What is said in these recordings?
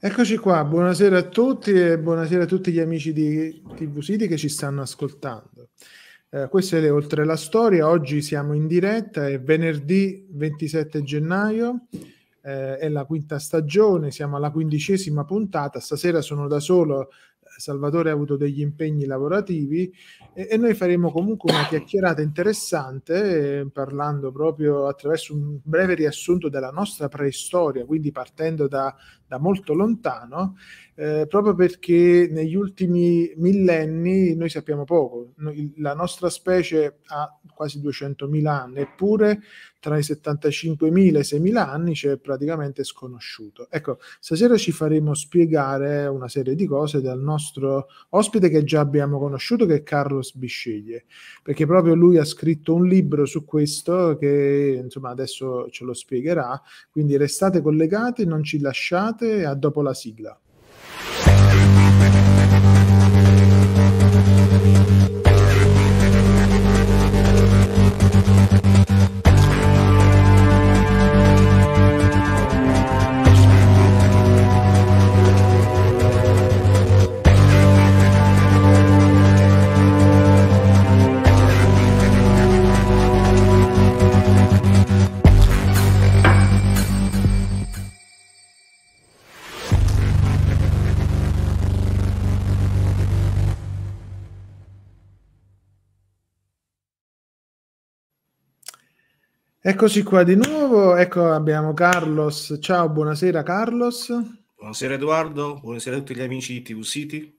Eccoci qua, buonasera a tutti e buonasera a tutti gli amici di TV City che ci stanno ascoltando. Eh, questo è Oltre la Storia, oggi siamo in diretta, è venerdì 27 gennaio, eh, è la quinta stagione, siamo alla quindicesima puntata, stasera sono da solo Salvatore ha avuto degli impegni lavorativi e, e noi faremo comunque una chiacchierata interessante eh, parlando proprio attraverso un breve riassunto della nostra preistoria, quindi partendo da, da molto lontano eh, proprio perché negli ultimi millenni noi sappiamo poco. Noi, la nostra specie ha quasi 200.000 anni, eppure tra i 75.000 e i 6.000 anni c'è praticamente sconosciuto. Ecco, stasera ci faremo spiegare una serie di cose dal nostro ospite che già abbiamo conosciuto, che è Carlos Bisceglie, perché proprio lui ha scritto un libro su questo che insomma adesso ce lo spiegherà, quindi restate collegati, non ci lasciate, a dopo la sigla. Eccoci qua di nuovo, ecco abbiamo Carlos, ciao, buonasera Carlos. Buonasera Edoardo, buonasera a tutti gli amici di TV City.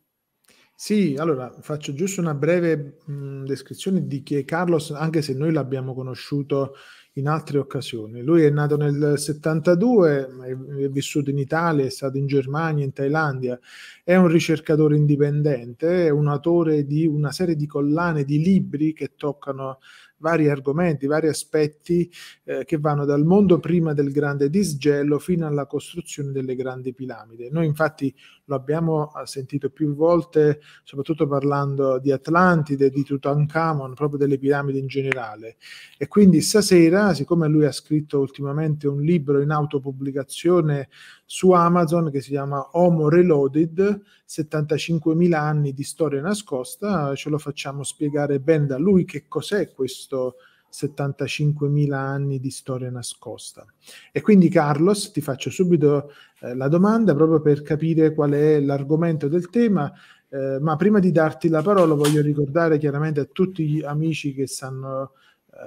Sì, allora faccio giusto una breve mh, descrizione di chi è Carlos, anche se noi l'abbiamo conosciuto in altre occasioni. Lui è nato nel 72, è, vissuto in Italia, è stato in Germania, in Thailandia, è un ricercatore indipendente, è un autore di una serie di collane di libri che toccano vari argomenti, vari aspetti eh, che vanno dal mondo prima del grande disgelo fino alla costruzione delle grandi piramidi. Noi infatti lo abbiamo eh, sentito più volte, soprattutto parlando di Atlantide, di Tutankhamon, proprio delle piramidi in generale. E quindi stasera, siccome lui ha scritto ultimamente un libro in autopubblicazione su Amazon che si chiama Homo Reloaded, 75.000 anni di storia nascosta, ce lo facciamo spiegare bene da lui che cos'è questo 75.000 anni di storia nascosta. E quindi Carlos, ti faccio subito eh, la domanda proprio per capire qual è l'argomento del tema, eh, ma prima di darti la parola voglio ricordare chiaramente a tutti gli amici che stanno,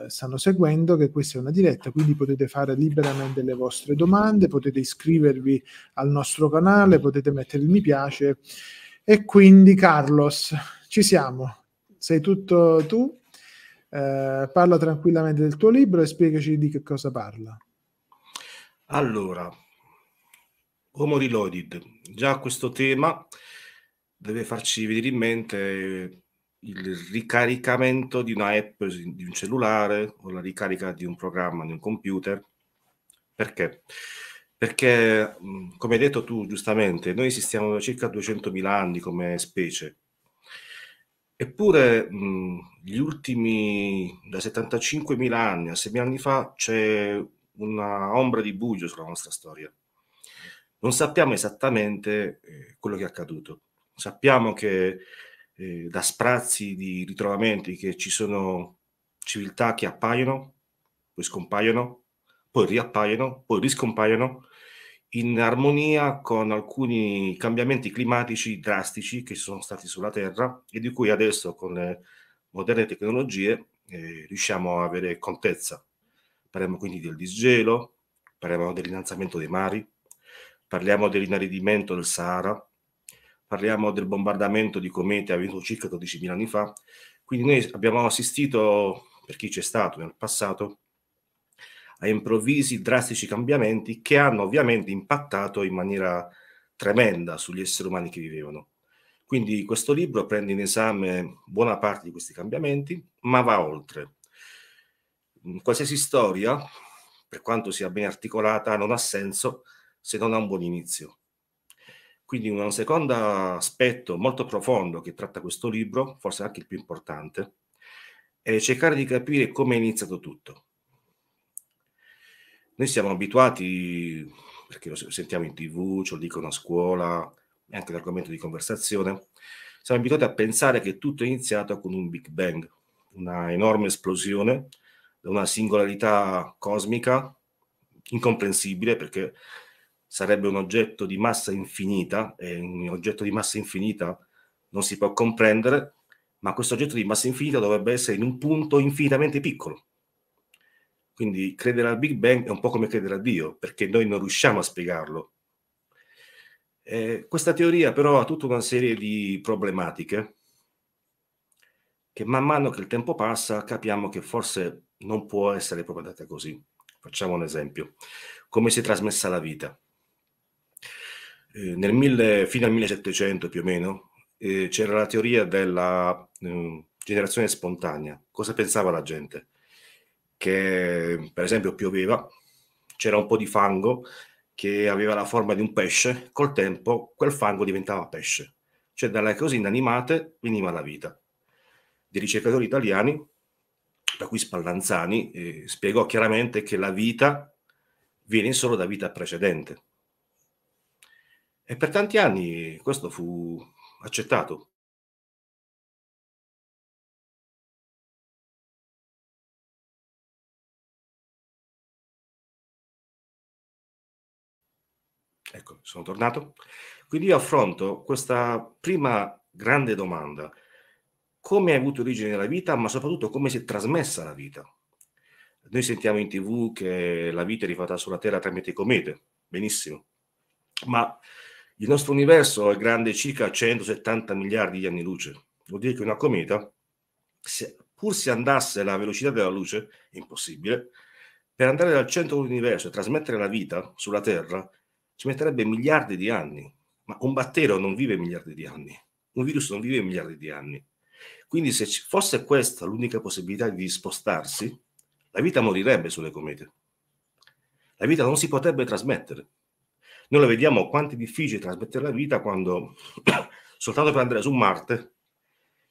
eh, stanno seguendo che questa è una diretta, quindi potete fare liberamente le vostre domande, potete iscrivervi al nostro canale, potete mettere il mi piace. E quindi Carlos, ci siamo. Sei tutto tu? Eh, parla tranquillamente del tuo libro e spiegaci di che cosa parla. Allora, Homo Reloaded, già questo tema deve farci venire in mente il ricaricamento di una app di un cellulare o la ricarica di un programma di un computer. Perché? Perché, come hai detto tu giustamente, noi esistiamo da circa 200.000 anni come specie Eppure mh, gli ultimi, da 75.000 anni a 6.000 anni fa, c'è una ombra di buio sulla nostra storia. Non sappiamo esattamente eh, quello che è accaduto. Sappiamo che eh, da sprazzi di ritrovamenti che ci sono civiltà che appaiono, poi scompaiono, poi riappaiono, poi riscompaiono, in armonia con alcuni cambiamenti climatici drastici che sono stati sulla Terra e di cui adesso con le moderne tecnologie eh, riusciamo a avere contezza. Parliamo quindi del disgelo, parliamo dell'innalzamento dei mari, parliamo dell'inaridimento del Sahara, parliamo del bombardamento di comete avvenuto circa 12.000 anni fa. Quindi noi abbiamo assistito, per chi c'è stato nel passato, a improvvisi drastici cambiamenti che hanno ovviamente impattato in maniera tremenda sugli esseri umani che vivevano. Quindi questo libro prende in esame buona parte di questi cambiamenti, ma va oltre. Mm, qualsiasi storia, per quanto sia ben articolata, non ha senso se non ha un buon inizio. Quindi un secondo aspetto molto profondo che tratta questo libro, forse anche il più importante, è cercare di capire come è iniziato tutto. Noi siamo abituati, perché lo sentiamo in tv, ce lo dicono a scuola, è anche un argomento di conversazione, siamo abituati a pensare che tutto è iniziato con un Big Bang, una enorme esplosione, una singolarità cosmica incomprensibile perché sarebbe un oggetto di massa infinita e un oggetto di massa infinita non si può comprendere, ma questo oggetto di massa infinita dovrebbe essere in un punto infinitamente piccolo. Quindi credere al Big Bang è un po' come credere a Dio, perché noi non riusciamo a spiegarlo. Eh, questa teoria però ha tutta una serie di problematiche che man mano che il tempo passa capiamo che forse non può essere proprio data così. Facciamo un esempio. Come si è trasmessa la vita? Eh, nel mille, fino al 1700 più o meno eh, c'era la teoria della eh, generazione spontanea. Cosa pensava la gente? che per esempio pioveva, c'era un po' di fango che aveva la forma di un pesce, col tempo quel fango diventava pesce, cioè dalle cose inanimate veniva la vita. Di ricercatori italiani, da cui Spallanzani eh, spiegò chiaramente che la vita viene solo da vita precedente. E per tanti anni questo fu accettato. sono tornato. Quindi io affronto questa prima grande domanda, come hai avuto origine la vita, ma soprattutto come si è trasmessa la vita. Noi sentiamo in tv che la vita è rifatta sulla Terra tramite comete, benissimo, ma il nostro universo è grande circa 170 miliardi di anni luce. Vuol dire che una cometa, se, pur se andasse alla velocità della luce, impossibile, per andare dal centro dell'universo e trasmettere la vita sulla Terra ci metterebbe miliardi di anni, ma un batterio non vive miliardi di anni, un virus non vive miliardi di anni. Quindi se fosse questa l'unica possibilità di spostarsi, la vita morirebbe sulle comete. La vita non si potrebbe trasmettere. Noi lo vediamo quanto è difficile trasmettere la vita quando soltanto per andare su Marte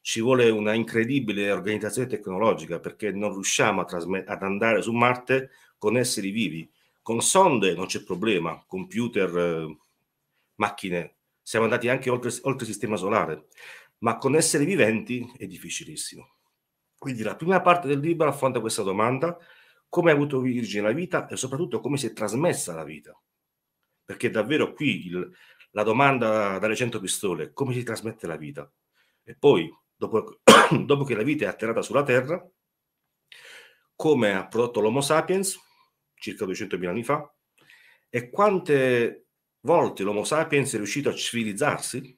ci vuole una incredibile organizzazione tecnologica perché non riusciamo trasmet- ad andare su Marte con esseri vivi con sonde non c'è problema, computer, eh, macchine, siamo andati anche oltre, oltre il sistema solare, ma con esseri viventi è difficilissimo. Quindi la prima parte del libro affronta questa domanda, come ha avuto origine la vita e soprattutto come si è trasmessa la vita. Perché davvero qui il, la domanda dalle 100 pistole, come si trasmette la vita? E poi, dopo, dopo che la vita è atterrata sulla Terra, come ha prodotto l'Homo sapiens, circa 200.000 anni fa? E quante volte l'Homo sapiens è riuscito a civilizzarsi?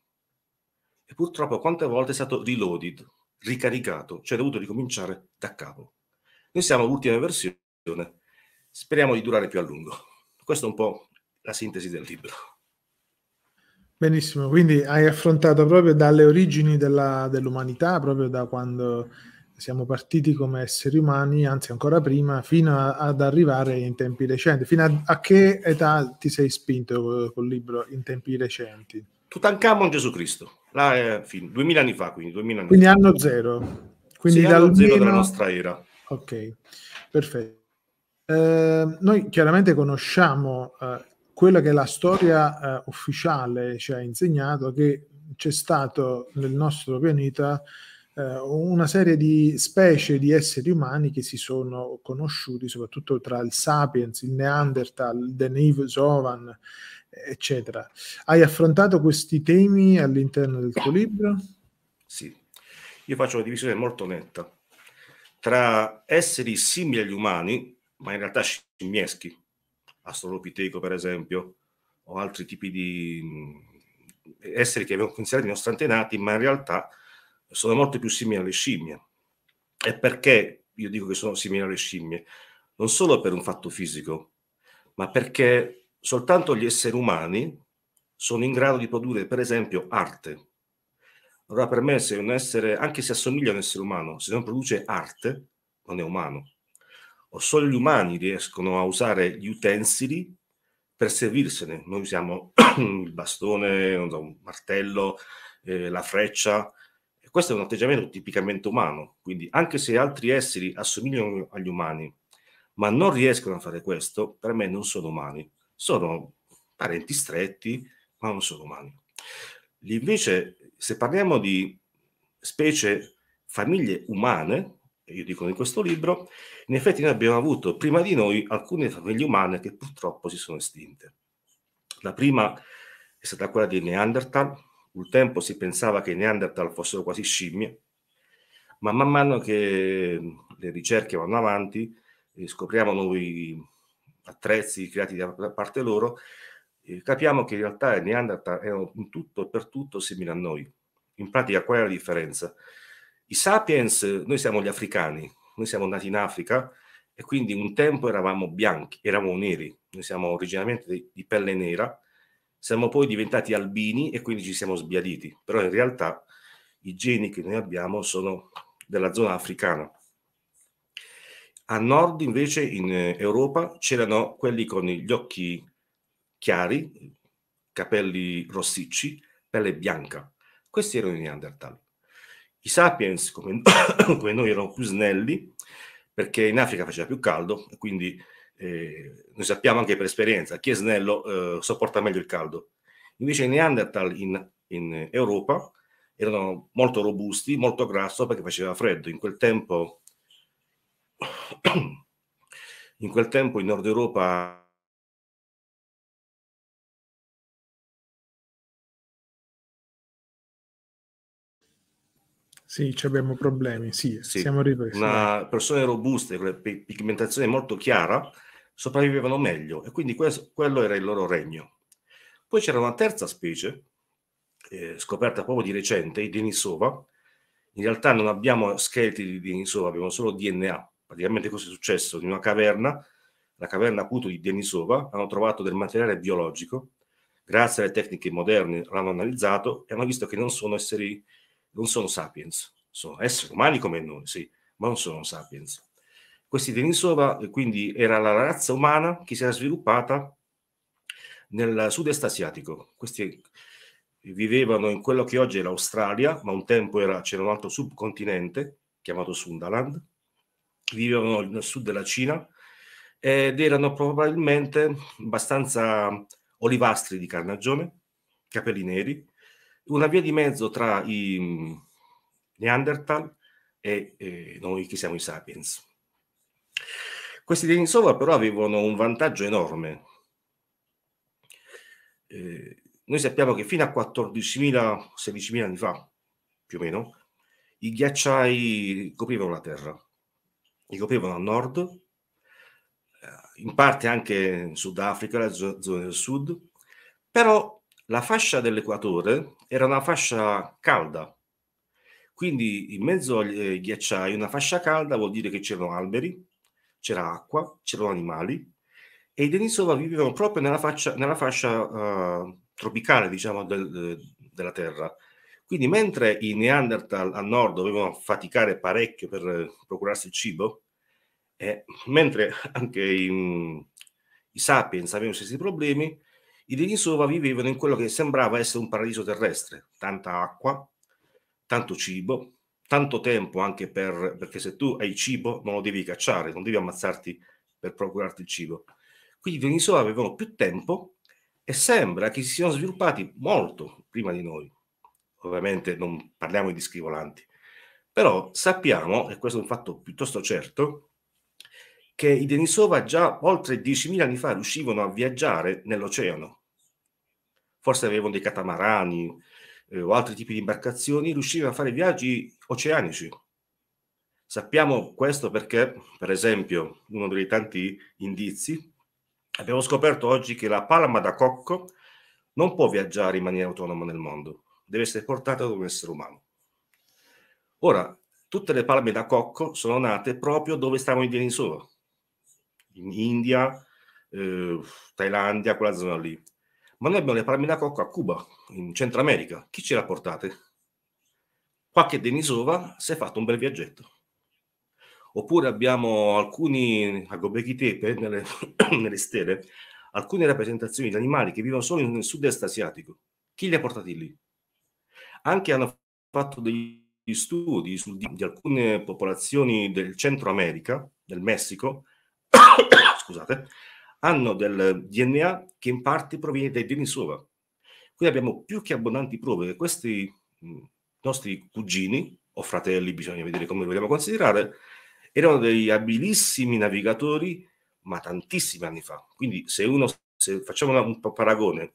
E purtroppo quante volte è stato reloaded, ricaricato, cioè è dovuto ricominciare da capo. Noi siamo l'ultima versione, speriamo di durare più a lungo. Questa è un po' la sintesi del libro. Benissimo, quindi hai affrontato proprio dalle origini della, dell'umanità, proprio da quando siamo partiti come esseri umani, anzi ancora prima, fino a, ad arrivare in tempi recenti. Fino a, a che età ti sei spinto eh, col, libro in tempi recenti? Tutankhamon Gesù Cristo, là, eh, fin, 2000 anni fa, quindi 2000 anni Quindi fa. anno zero. Quindi sì, anno zero della nostra era. Ok, perfetto. Eh, noi chiaramente conosciamo eh, quella che la storia eh, ufficiale ci ha insegnato, che c'è stato nel nostro pianeta eh, una serie di specie di esseri umani che si sono conosciuti soprattutto tra il Sapiens, il Neanderthal, il Deniv Zovan, eccetera. Hai affrontato questi temi all'interno del tuo libro? Sì, io faccio una divisione molto netta tra esseri simili agli umani, ma in realtà scimmieschi, Astrolopiteco per esempio, o altri tipi di mm, esseri che avevano considerato i nostri antenati, ma in realtà sono molto più simili alle scimmie. E perché io dico che sono simili alle scimmie? Non solo per un fatto fisico, ma perché soltanto gli esseri umani sono in grado di produrre, per esempio, arte. Allora, per me, se un essere, anche se assomiglia a un essere umano, se non produce arte, non è umano. O solo gli umani riescono a usare gli utensili per servirsene. Noi usiamo il bastone, un martello, eh, la freccia, questo è un atteggiamento tipicamente umano, quindi anche se altri esseri assomigliano agli umani, ma non riescono a fare questo, per me non sono umani. Sono parenti stretti, ma non sono umani. Invece, se parliamo di specie, famiglie umane, io dico in questo libro, in effetti noi abbiamo avuto prima di noi alcune famiglie umane che purtroppo si sono estinte. La prima è stata quella dei Neanderthal, un tempo si pensava che i Neanderthal fossero quasi scimmie, ma man mano che mm, le ricerche vanno avanti, eh, scopriamo nuovi attrezzi creati da parte loro, eh, capiamo che in realtà i Neanderthal erano in tutto e per tutto simili a noi. In pratica qual è la differenza? I sapiens, noi siamo gli africani, noi siamo nati in Africa e quindi un tempo eravamo bianchi, eravamo neri, noi siamo originariamente di, pelle nera siamo poi diventati albini e quindi ci siamo sbiaditi, però in realtà i geni che noi abbiamo sono della zona africana. A nord invece in eh, Europa c'erano quelli con gli occhi chiari, capelli rossicci, pelle bianca. Questi erano i Neanderthal. I sapiens, come, noi, erano più snelli, perché in Africa faceva più caldo e quindi eh, noi sappiamo anche per esperienza, chi è snello eh, sopporta meglio il caldo. Invece i Neanderthal in, in, Europa erano molto robusti, molto grasso perché faceva freddo. In quel tempo in, quel tempo in Nord Europa Sì, abbiamo problemi, sì, sì. siamo ripresi. Ma persone robuste, con la pigmentazione molto chiara, sopravvivevano meglio e quindi questo, quello era il loro regno. Poi c'era una terza specie, eh, scoperta proprio di recente, i Denisova. In realtà non abbiamo scheletri di Denisova, abbiamo solo DNA. Praticamente cosa è successo? In una caverna, la caverna appunto di Denisova, hanno trovato del materiale biologico, grazie alle tecniche moderne l'hanno analizzato e hanno visto che non sono esseri non sono sapiens, sono esseri umani come noi, sì, ma non sono sapiens. Questi Denisova eh, quindi era la razza umana che si era sviluppata nel sud-est asiatico. Questi vivevano in quello che oggi è l'Australia, ma un tempo era, c'era un altro subcontinente chiamato Sundaland, vivevano nel sud della Cina ed erano probabilmente abbastanza olivastri di carnagione, capelli neri, una via di mezzo tra i mm, Neanderthal e, e noi che siamo i Sapiens. Questi dinosauri però avevano un vantaggio enorme. Eh, noi sappiamo che fino a 14.000-16.000 anni fa, più o meno, i ghiacciai coprivano la Terra, li coprivano a nord, eh, in parte anche in Sudafrica, la zona del sud, però la fascia dell'equatore era una fascia calda, quindi in mezzo ai eh, ghiacciai una fascia calda vuol dire che c'erano alberi, c'era acqua, c'erano animali e i Denisova vivevano proprio nella, faccia, nella fascia uh, tropicale diciamo, del, della Terra. Quindi mentre i Neanderthal a nord dovevano faticare parecchio per procurarsi il cibo, eh, mentre anche i, i sapiens avevano gli stessi problemi, i Denisova vivevano in quello che sembrava essere un paradiso terrestre, tanta acqua, tanto cibo, tanto tempo anche per, perché se tu hai cibo non lo devi cacciare, non devi ammazzarti per procurarti il cibo. Quindi i Denisova avevano più tempo e sembra che si siano sviluppati molto prima di noi. Ovviamente non parliamo di scrivolanti, però sappiamo, e questo è un fatto piuttosto certo, che i Denisova già oltre 10.000 anni fa riuscivano a viaggiare nell'oceano forse avevano dei catamarani eh, o altri tipi di imbarcazioni, riuscivano a fare viaggi oceanici. Sappiamo questo perché, per esempio, uno dei tanti indizi, abbiamo scoperto oggi che la palma da cocco non può viaggiare in maniera autonoma nel mondo, deve essere portata da un essere umano. Ora, tutte le palme da cocco sono nate proprio dove stavano i dinosauri, in India, eh, Thailandia, quella zona lì ma noi abbiamo le palme da cocco a Cuba, in Centro America. Chi ce l'ha portate? Qualche Denisova si è fatto un bel viaggetto. Oppure abbiamo alcuni agobeki tepe nelle, nelle stele, alcune rappresentazioni di animali che vivono solo nel sud-est asiatico. Chi li ha portati lì? Anche hanno fatto degli studi su, di, di alcune popolazioni del Centro America, del Messico, scusate, hanno del DNA che in parte proviene dai Denisova. Qui abbiamo più che abbondanti prove che questi mm, nostri cugini o fratelli, bisogna vedere come li vogliamo considerare, erano degli abilissimi navigatori, ma tantissimi anni fa. Quindi se, uno, se facciamo un paragone,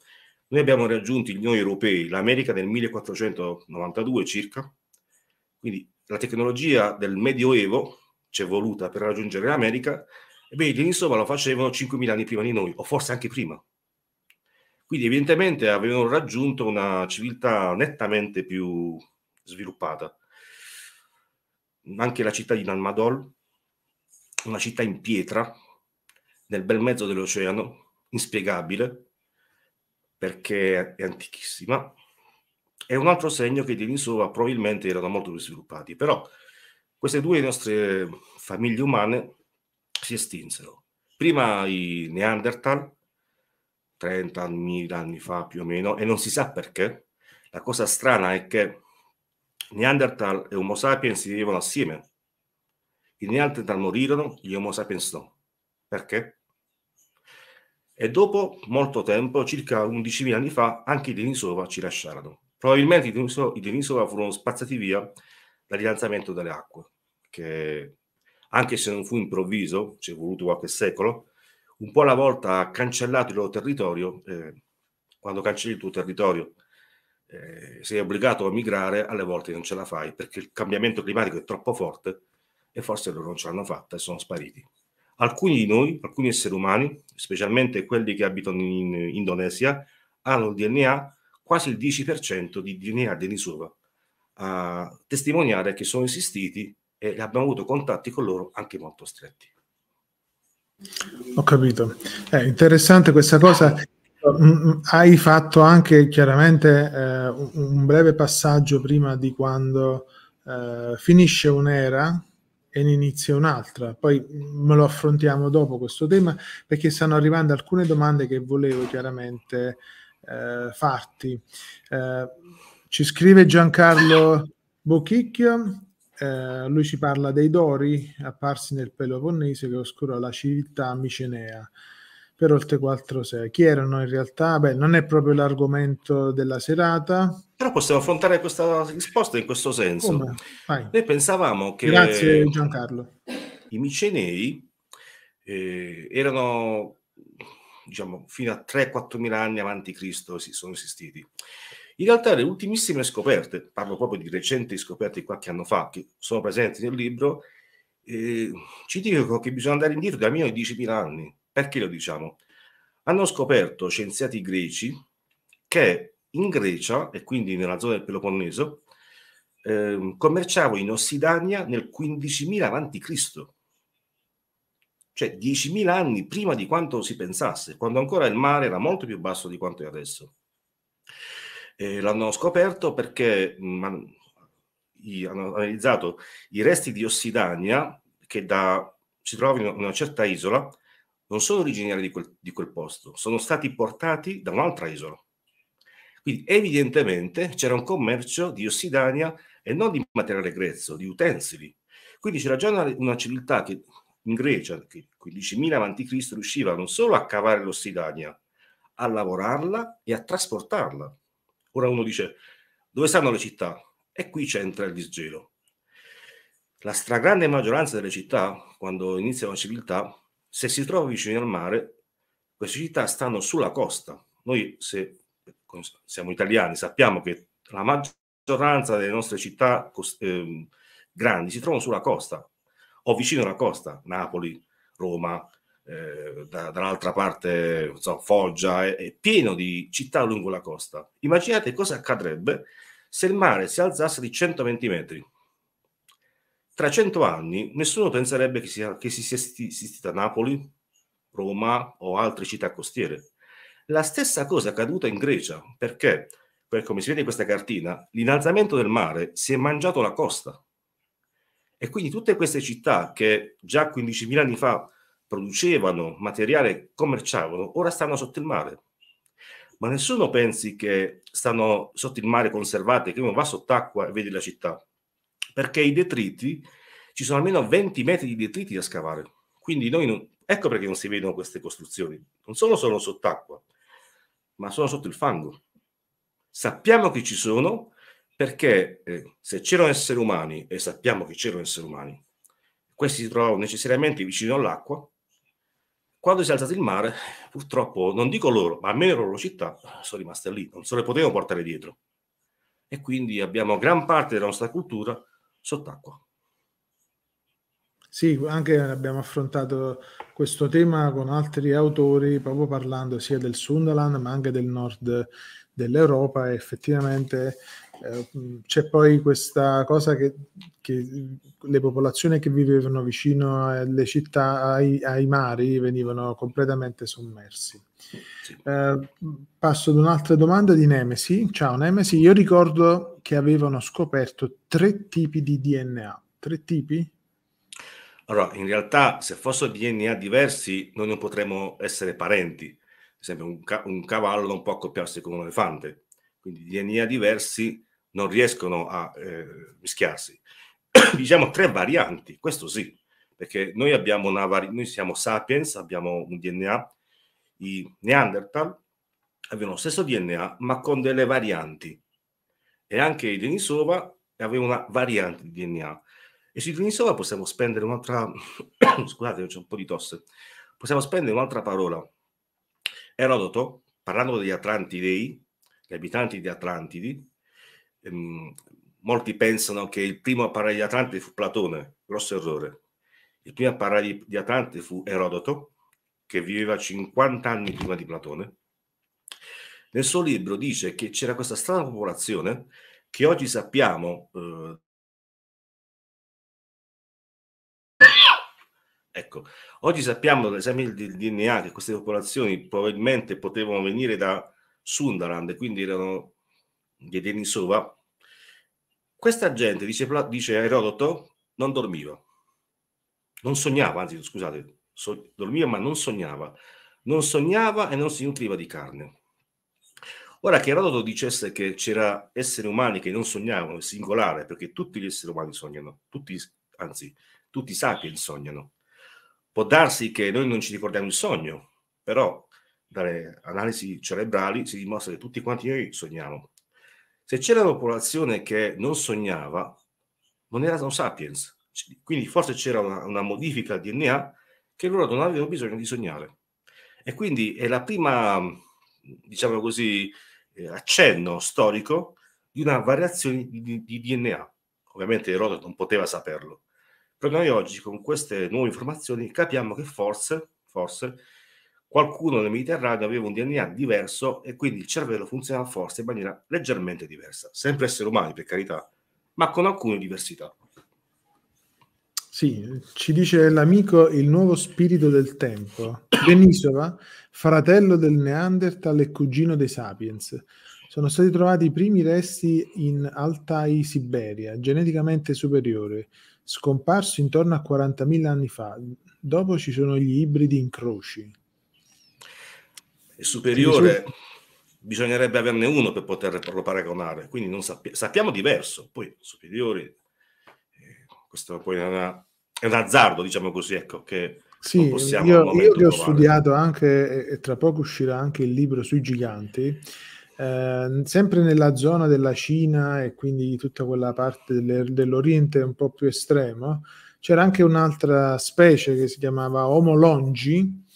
noi abbiamo raggiunto noi europei l'America nel 1492 circa, quindi la tecnologia del Medioevo ci è voluta per raggiungere l'America, Vedi, insomma, lo facevano 5.000 anni prima di noi, o forse anche prima. Quindi evidentemente avevano raggiunto una civiltà nettamente più sviluppata. Anche la città di Nalmadol, una città in pietra, nel bel mezzo dell'oceano, inspiegabile, perché è antichissima, è un altro segno che di Linsova probabilmente erano molto più sviluppati. Però queste due nostre famiglie umane si estinsero. Prima i Neanderthal, 30.000 anni fa più o meno, e non si sa perché. La cosa strana è che Neanderthal e Homo sapiens vivevano assieme. I Neanderthal morirono, gli Homo sapiens no. Perché? E dopo molto tempo, circa 11.000 anni fa, anche i Denisova ci lasciarono. Probabilmente i Denisova, furono spazzati via dal dall'innalzamento delle acque, che anche se non fu improvviso, ci è voluto qualche secolo, un po' alla volta ha cancellato il loro territorio, eh, quando cancelli il tuo territorio eh, sei obbligato a migrare, alle volte non ce la fai perché il cambiamento climatico è troppo forte e forse loro non ce l'hanno fatta e sono spariti. Alcuni di noi, alcuni esseri umani, specialmente quelli che abitano in Indonesia, hanno il DNA quasi il 10% di DNA di Nisova, a testimoniare che sono esistiti e abbiamo avuto contatti con loro anche molto stretti. Ho capito. È eh, interessante questa cosa. Mm, mm, hai fatto anche chiaramente eh, un breve passaggio prima di quando eh, finisce un'era e ne inizia un'altra. Poi mm, me lo affrontiamo dopo questo tema perché stanno arrivando alcune domande che volevo chiaramente eh, farti. Eh, ci scrive Giancarlo Bocchicchio eh, lui ci parla dei Dori apparsi nel Peloponnese che oscurò la civiltà micenea per oltre quattro secoli. Chi erano in realtà? Beh, non è proprio l'argomento della serata. Però possiamo affrontare questa risposta in questo senso. Noi pensavamo che... Grazie Giancarlo. I Micenei eh, erano, diciamo, fino a 3-4 mila anni avanti Cristo si sono esistiti. In realtà le ultimissime scoperte, parlo proprio di recenti scoperte di qualche anno fa, che sono presenti nel libro, eh, ci dicono che bisogna andare indietro da almeno 10.000 anni. Perché lo diciamo? Hanno scoperto scienziati greci che in Grecia, e quindi nella zona del Peloponneso, eh, commerciavano in Ossidania nel 15.000 a.C., cioè 10.000 anni prima di quanto si pensasse, quando ancora il mare era molto più basso di quanto è adesso. Eh, l'hanno scoperto perché mh, i, hanno analizzato i resti di ossidania che da, si trovano in una certa isola, non sono originari di quel, di quel posto, sono stati portati da un'altra isola. Quindi evidentemente c'era un commercio di ossidania e non di materiale grezzo, di utensili. Quindi c'era già una, una civiltà che in Grecia, che 15.000 a.C., riusciva non solo a cavare l'ossidania, a lavorarla e a trasportarla. Ora uno dice, dove stanno le città? E qui c'entra il disgelo. La stragrande maggioranza delle città, quando inizia la civiltà, se si trova vicino al mare, queste città stanno sulla costa. Noi, se siamo italiani, sappiamo che la maggioranza delle nostre città eh, grandi si trovano sulla costa o vicino alla costa, Napoli, Roma, eh, da, dall'altra parte so, Foggia, è, è, pieno di città lungo la costa. Immaginate cosa accadrebbe se il mare si alzasse di 120 metri. Tra 100 anni nessuno penserebbe che, sia, che si sia esistita Napoli, Roma o altre città costiere. La stessa cosa è accaduta in Grecia, perché, per come si vede in questa cartina, l'innalzamento del mare si è mangiato la costa. E quindi tutte queste città che già 15.000 anni fa producevano materiale, commerciavano, ora stanno sotto il mare. Ma nessuno pensi che stanno sotto il mare conservate, che uno va sott'acqua e vede la città, perché i detriti, ci sono almeno 20 metri di detriti da scavare. Quindi noi non, ecco perché non si vedono queste costruzioni. Non solo sono sott'acqua, ma sono sotto il fango. Sappiamo che ci sono perché eh, se c'erano esseri umani, e sappiamo che c'erano esseri umani, questi si trovavano necessariamente vicino all'acqua, quando si è alzato il mare, purtroppo, non dico loro, ma almeno la loro città, sono rimaste lì, non se le potevano portare dietro. E quindi abbiamo gran parte della nostra cultura sott'acqua. Sì, anche abbiamo affrontato questo tema con altri autori, proprio parlando sia del Sundaland ma anche del nord dell'Europa. E effettivamente Ehm, c'è poi questa cosa che, che, le popolazioni che vivevano vicino alle città, ai, ai mari, venivano completamente sommersi. Sì. Eh, passo ad un'altra domanda di Nemesi. Ciao Nemesi, io ricordo che avevano scoperto tre tipi di DNA. Tre tipi? Allora, in realtà se fossero DNA diversi noi non potremmo essere parenti. Per esempio un, ca- un cavallo non può accoppiarsi con un elefante. Quindi DNA diversi non riescono a eh, mischiarsi. diciamo tre varianti, questo sì, perché noi, abbiamo una vari- noi siamo sapiens, abbiamo un DNA, i Neanderthal avevano lo stesso DNA ma con delle varianti e anche i Denisova avevano una variante di DNA. E sui Denisova possiamo spendere un'altra, scusate c'è un po' di tosse, possiamo spendere un'altra parola. Erodoto, parlando degli Atlantidei, gli abitanti di Atlantidi, ehm, molti pensano che il primo a parlare di Atlante fu Platone, grosso errore. Il primo a parlare di, di Atlante fu Erodoto, che viveva 50 anni prima di Platone. Nel suo libro dice che c'era questa strana popolazione che oggi sappiamo eh, Ecco, oggi sappiamo dall'esame del DNA che queste popolazioni probabilmente potevano venire da Sundaland, quindi erano gli Edeni Sova, questa gente, dice, dice Erodoto, non dormiva, non sognava, anzi scusate, so, dormiva ma non sognava, non sognava e non si nutriva di carne. Ora che Erodoto dicesse che c'era esseri umani che non sognavano, è singolare, perché tutti gli esseri umani sognano, tutti, anzi, tutti i sapiens sognano. Può darsi che noi non ci ricordiamo il sogno, però dalle analisi cerebrali si dimostra che tutti quanti noi sogniamo. Se c'era una popolazione che non sognava, non erano sapiens. Quindi forse c'era una, una modifica al DNA che loro non avevano bisogno di sognare. E quindi è la prima, diciamo così, eh, accenno storico di una variazione di, di DNA. Ovviamente Erodoto non poteva saperlo. Però noi oggi con queste nuove informazioni capiamo che forse, forse qualcuno nel Mediterraneo aveva un DNA diverso e quindi il cervello funzionava forse in maniera leggermente diversa, sempre esseri umani per carità, ma con alcune diversità. Sì, ci dice l'amico il nuovo spirito del tempo. Denisova, fratello del Neanderthal e cugino dei Sapiens. Sono stati trovati i primi resti in Altai, Siberia, geneticamente superiore, scomparso intorno a 40.000 anni fa. Dopo ci sono gli ibridi incroci e superiore bisognerebbe averne uno per poterlo paragonare, quindi sappi- sappiamo diverso, poi superiori, eh, questo poi è, una, è, un azzardo, diciamo così, ecco, che sì, possiamo io, io che ho studiato anche, e tra poco uscirà anche il libro sui giganti, eh, sempre nella zona della Cina e quindi tutta quella parte delle, dell'Oriente un po' più estremo, c'era anche un'altra specie che si chiamava Homo longi,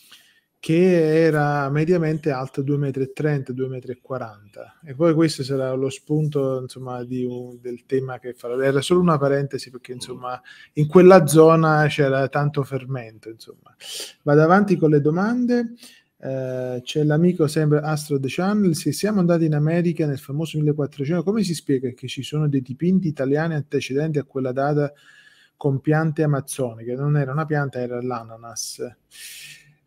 che era mediamente alta 2,30 m, 2,40 m. E poi questo sarà lo spunto insomma, un, del tema che farò. Era solo una parentesi perché mm. insomma, in quella zona c'era tanto fermento. Insomma. Vado avanti con le domande. Eh, c'è l'amico sempre Astro The Channel. Se siamo andati in America nel famoso 1400, come si spiega che ci sono dei dipinti italiani antecedenti a quella data con piante amazzoniche? Non era una pianta, era l'ananas.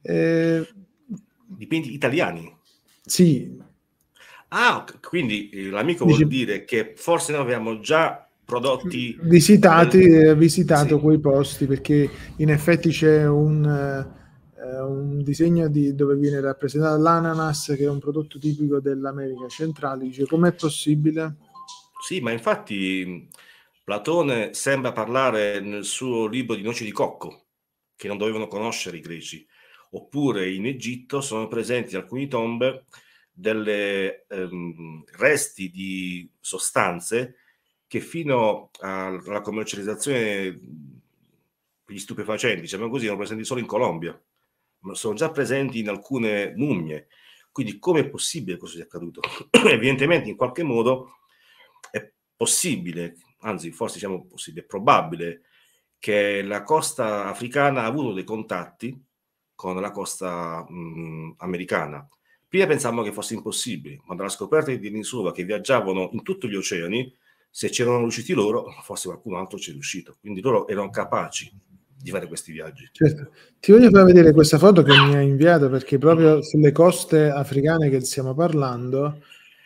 Eh, dipinti italiani? Sì. Ah, quindi eh, l'amico Dice... vuol dire che forse noi abbiamo già prodotti visitati, eh, visitato sì. quei posti perché in effetti c'è un eh, un disegno di, dove viene rappresentata l'ananas, che è un prodotto tipico dell'America centrale. Dice com'è possibile? Sì, ma infatti mm, Platone sembra parlare nel suo libro di noci di cocco, che non dovevano conoscere i greci, oppure in Egitto sono presenti alcune tombe delle ehm, resti di sostanze che fino alla commercializzazione degli stupefacenti, diciamo così, erano presenti solo in Colombia, ma sono già presenti in alcune mummie. Quindi come è possibile che questo sia accaduto? Evidentemente in qualche modo è possibile, anzi forse diciamo possibile, è probabile che la costa africana ha avuto dei contatti con la costa mh, mm, americana. Prima pensavamo che fosse impossibile, ma dalla scoperta di Denisova che viaggiavano in tutti gli oceani, se c'erano riusciti loro, forse qualcun altro ci è riuscito. Quindi loro erano capaci di fare questi viaggi. Certo. Ti voglio far vedere questa foto che mi hai inviato perché proprio sulle coste africane che stiamo parlando,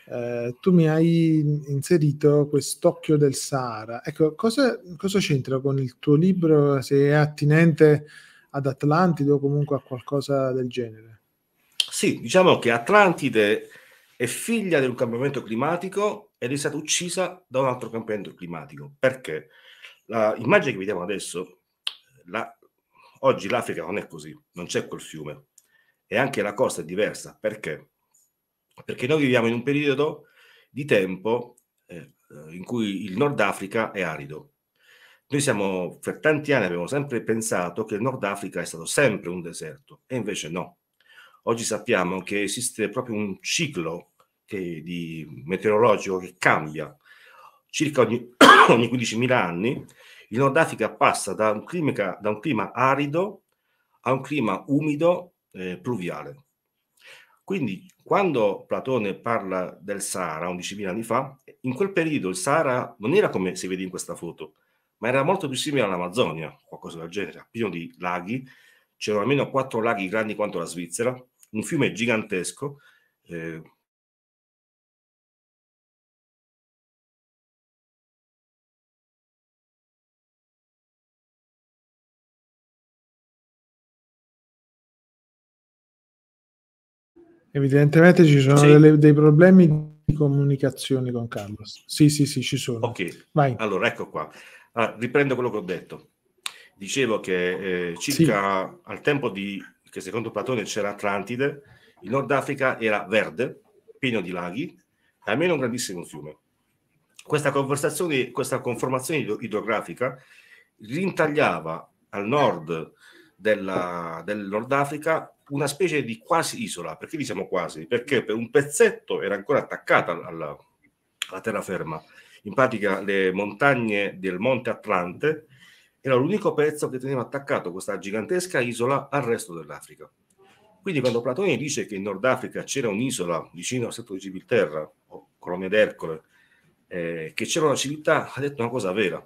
eh, tu mi hai inserito quest'occhio del Sahara. Ecco, cosa, cosa c'entra con il tuo libro, se è attinente ad Atlantide o comunque a qualcosa del genere? Sì, diciamo che Atlantide è figlia di un cambiamento climatico ed è stata uccisa da un altro cambiamento climatico. Perché? L'immagine che vediamo adesso, la, oggi l'Africa non è così, non c'è quel fiume e anche la costa è diversa. Perché? Perché noi viviamo in un periodo di tempo eh, in cui il Nord Africa è arido, noi siamo, per tanti anni abbiamo sempre pensato che il Nord Africa è stato sempre un deserto, e invece no. Oggi sappiamo che esiste proprio un ciclo che, di, meteorologico che cambia. Circa ogni, ogni 15.000 anni il Nord Africa passa da un clima, da un clima arido a un clima umido eh, pluviale. Quindi quando Platone parla del Sahara 11.000 anni fa, in quel periodo il Sahara non era come si vede in questa foto, ma era molto più simile all'Amazzonia, qualcosa del genere, pieno di laghi, c'erano almeno quattro laghi grandi quanto la Svizzera, un fiume gigantesco, eh, Evidentemente ci sono sì. delle, dei problemi di comunicazione con Carlos. Sì, sì, sì, ci sono. Ok, Vai. allora ecco qua. Ah, riprendo quello che ho detto. Dicevo che eh, circa sì. al tempo di, che secondo Platone c'era Atlantide, il Nord Africa era verde, pieno di laghi, e almeno un grandissimo fiume. Questa, conversazione, questa conformazione idrografica rintagliava al nord della, del Nord Africa una specie di quasi isola. Perché diciamo quasi? Perché per un pezzetto era ancora attaccata alla, alla terraferma in pratica le montagne del Monte Atlante, era l'unico pezzo che teneva attaccato questa gigantesca isola al resto dell'Africa. Quindi quando Platone dice che in Nord Africa c'era un'isola vicino al setto di Gibilterra, o Colonia d'Ercole, eh, che c'era una civiltà, ha detto una cosa vera.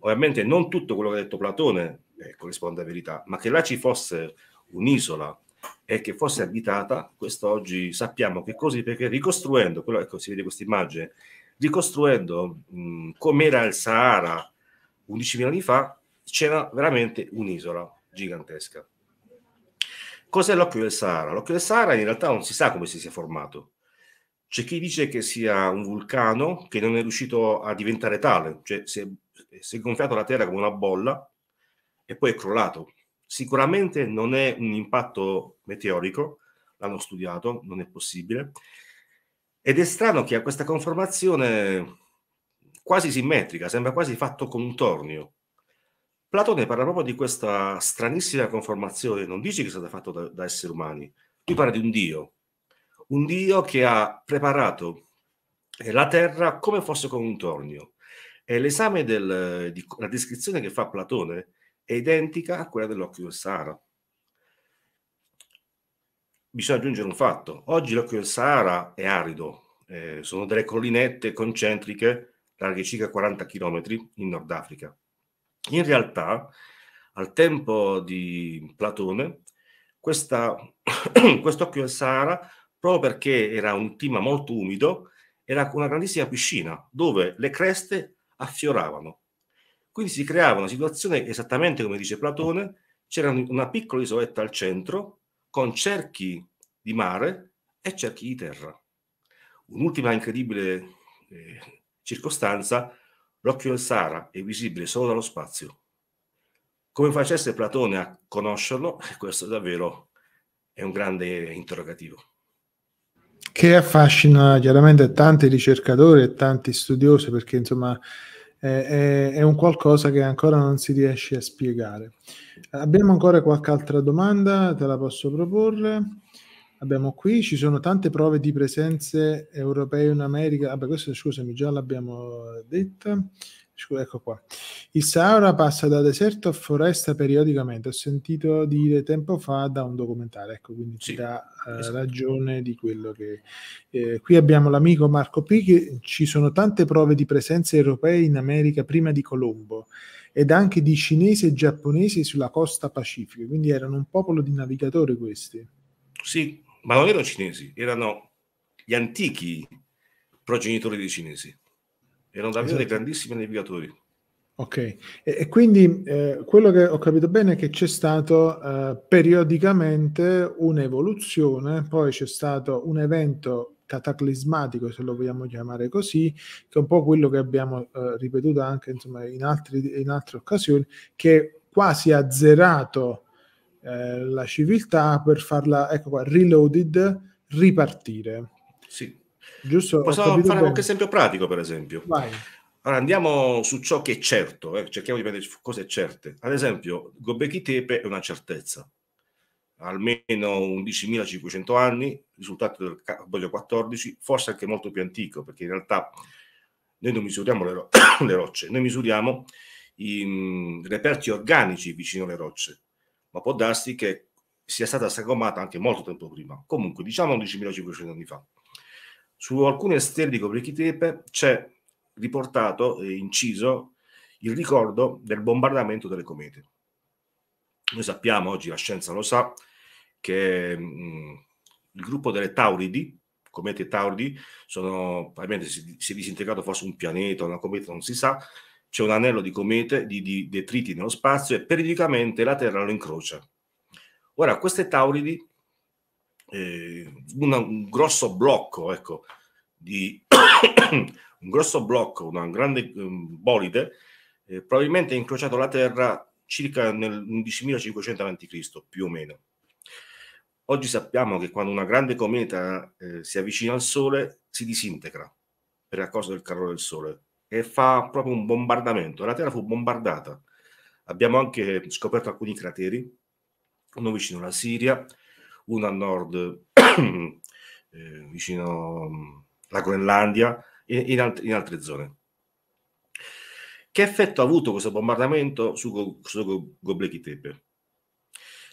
Ovviamente non tutto quello che ha detto Platone eh, corrisponde a verità, ma che là ci fosse un'isola e che fosse abitata, questo oggi sappiamo che così, perché ricostruendo, quello, ecco si vede questa immagine ricostruendo mh, com'era il Sahara 11.000 anni fa, c'era veramente un'isola gigantesca. Cos'è l'occhio del Sahara? L'occhio del Sahara in realtà non si sa come si sia formato. C'è chi dice che sia un vulcano che non è riuscito a diventare tale, cioè si è, si è gonfiato la terra come una bolla e poi è crollato. Sicuramente non è un impatto meteorico, l'hanno studiato, non è possibile. Ed è strano che ha questa conformazione quasi simmetrica, sembra quasi fatto contornio. Platone parla proprio di questa stranissima conformazione, non dice che è stata fatta da, da, esseri umani, lui parla di un Dio, un Dio che ha preparato la terra come fosse contornio. E l'esame della descrizione che fa Platone è identica a quella dell'occhio del Sahara bisogna aggiungere un fatto. Oggi l'occhio del Sahara è arido, eh, sono delle collinette concentriche larghe circa 40 km in Nord Africa. In realtà, al tempo di Platone, questo occhio del Sahara, proprio perché era un clima molto umido, era una grandissima piscina dove le creste affioravano. Quindi si creava una situazione esattamente come dice Platone, c'era una piccola isoletta al centro con cerchi di mare e cerchi di terra. Un'ultima incredibile eh, circostanza, l'occhio del Sara è visibile solo dallo spazio. Come facesse Platone a conoscerlo? Questo davvero è un grande interrogativo. Che affascina chiaramente tanti ricercatori e tanti studiosi perché insomma è, è, un qualcosa che ancora non si riesce a spiegare. Abbiamo ancora qualche altra domanda, te la posso proporre. Abbiamo qui, ci sono tante prove di presenze europee in America. Vabbè, ah, questa scusami, già l'abbiamo detta. Scusa, ecco qua. Il Sahara passa da deserto a foresta periodicamente. Ho sentito dire tempo fa da un documentario, ecco, quindi sì, ci dà eh, esatto. ragione di quello che... Eh, qui abbiamo l'amico Marco P. che ci sono tante prove di presenze europee in America prima di Colombo ed anche di cinesi e giapponesi sulla costa pacifica, quindi erano un popolo di navigatori questi. Sì, ma non erano cinesi, erano gli antichi progenitori dei cinesi erano davvero esatto. dei grandissimi navigatori. Ok, e, e quindi eh, quello che ho capito bene è che c'è stato eh, periodicamente un'evoluzione, poi c'è stato un evento cataclismatico, se lo vogliamo chiamare così, che è un po' quello che abbiamo eh, ripetuto anche insomma, in, altri, in, altre occasioni, che quasi ha azzerato eh, la civiltà per farla, ecco qua, reloaded, ripartire. Sì. Giusto, Possiamo fare qualche esempio pratico, per esempio. Vai. Allora andiamo su ciò che è certo, eh? cerchiamo di prendere cose certe. Ad esempio, Gobekli Tepe è una certezza. Almeno 11.500 anni, risultato del Camboglio 14, forse anche molto più antico, perché in realtà noi non misuriamo le, ro- le rocce, noi misuriamo i reperti organici vicino alle rocce, ma può darsi che sia stata sagomata anche molto tempo prima, comunque diciamo 11.500 anni fa. Su alcuni esteri di coprichitepe c'è riportato e inciso il ricordo del bombardamento delle comete. Noi sappiamo, oggi la scienza lo sa, che mh, mm, il gruppo delle Tauridi, comete Tauridi, sono, probabilmente si, si è disintegrato forse un pianeta, una cometa, non si sa, c'è un anello di comete, di, di detriti nello spazio e periodicamente la Terra lo incrocia. Ora, queste Tauridi eh, una, un grosso blocco, ecco, di un grosso blocco, una grande um, bolide, eh, probabilmente ha incrociato la Terra circa nel 11.500 a.C., più o meno. Oggi sappiamo che quando una grande cometa eh, si avvicina al Sole si disintegra per la causa del calore del Sole e fa proprio un bombardamento. La Terra fu bombardata. Abbiamo anche scoperto alcuni crateri, uno vicino alla Siria, uno a nord eh, vicino alla mm, Groenlandia e in, alt- in, altre zone. Che effetto ha avuto questo bombardamento su, Go- su Go- Gobleki Tepe?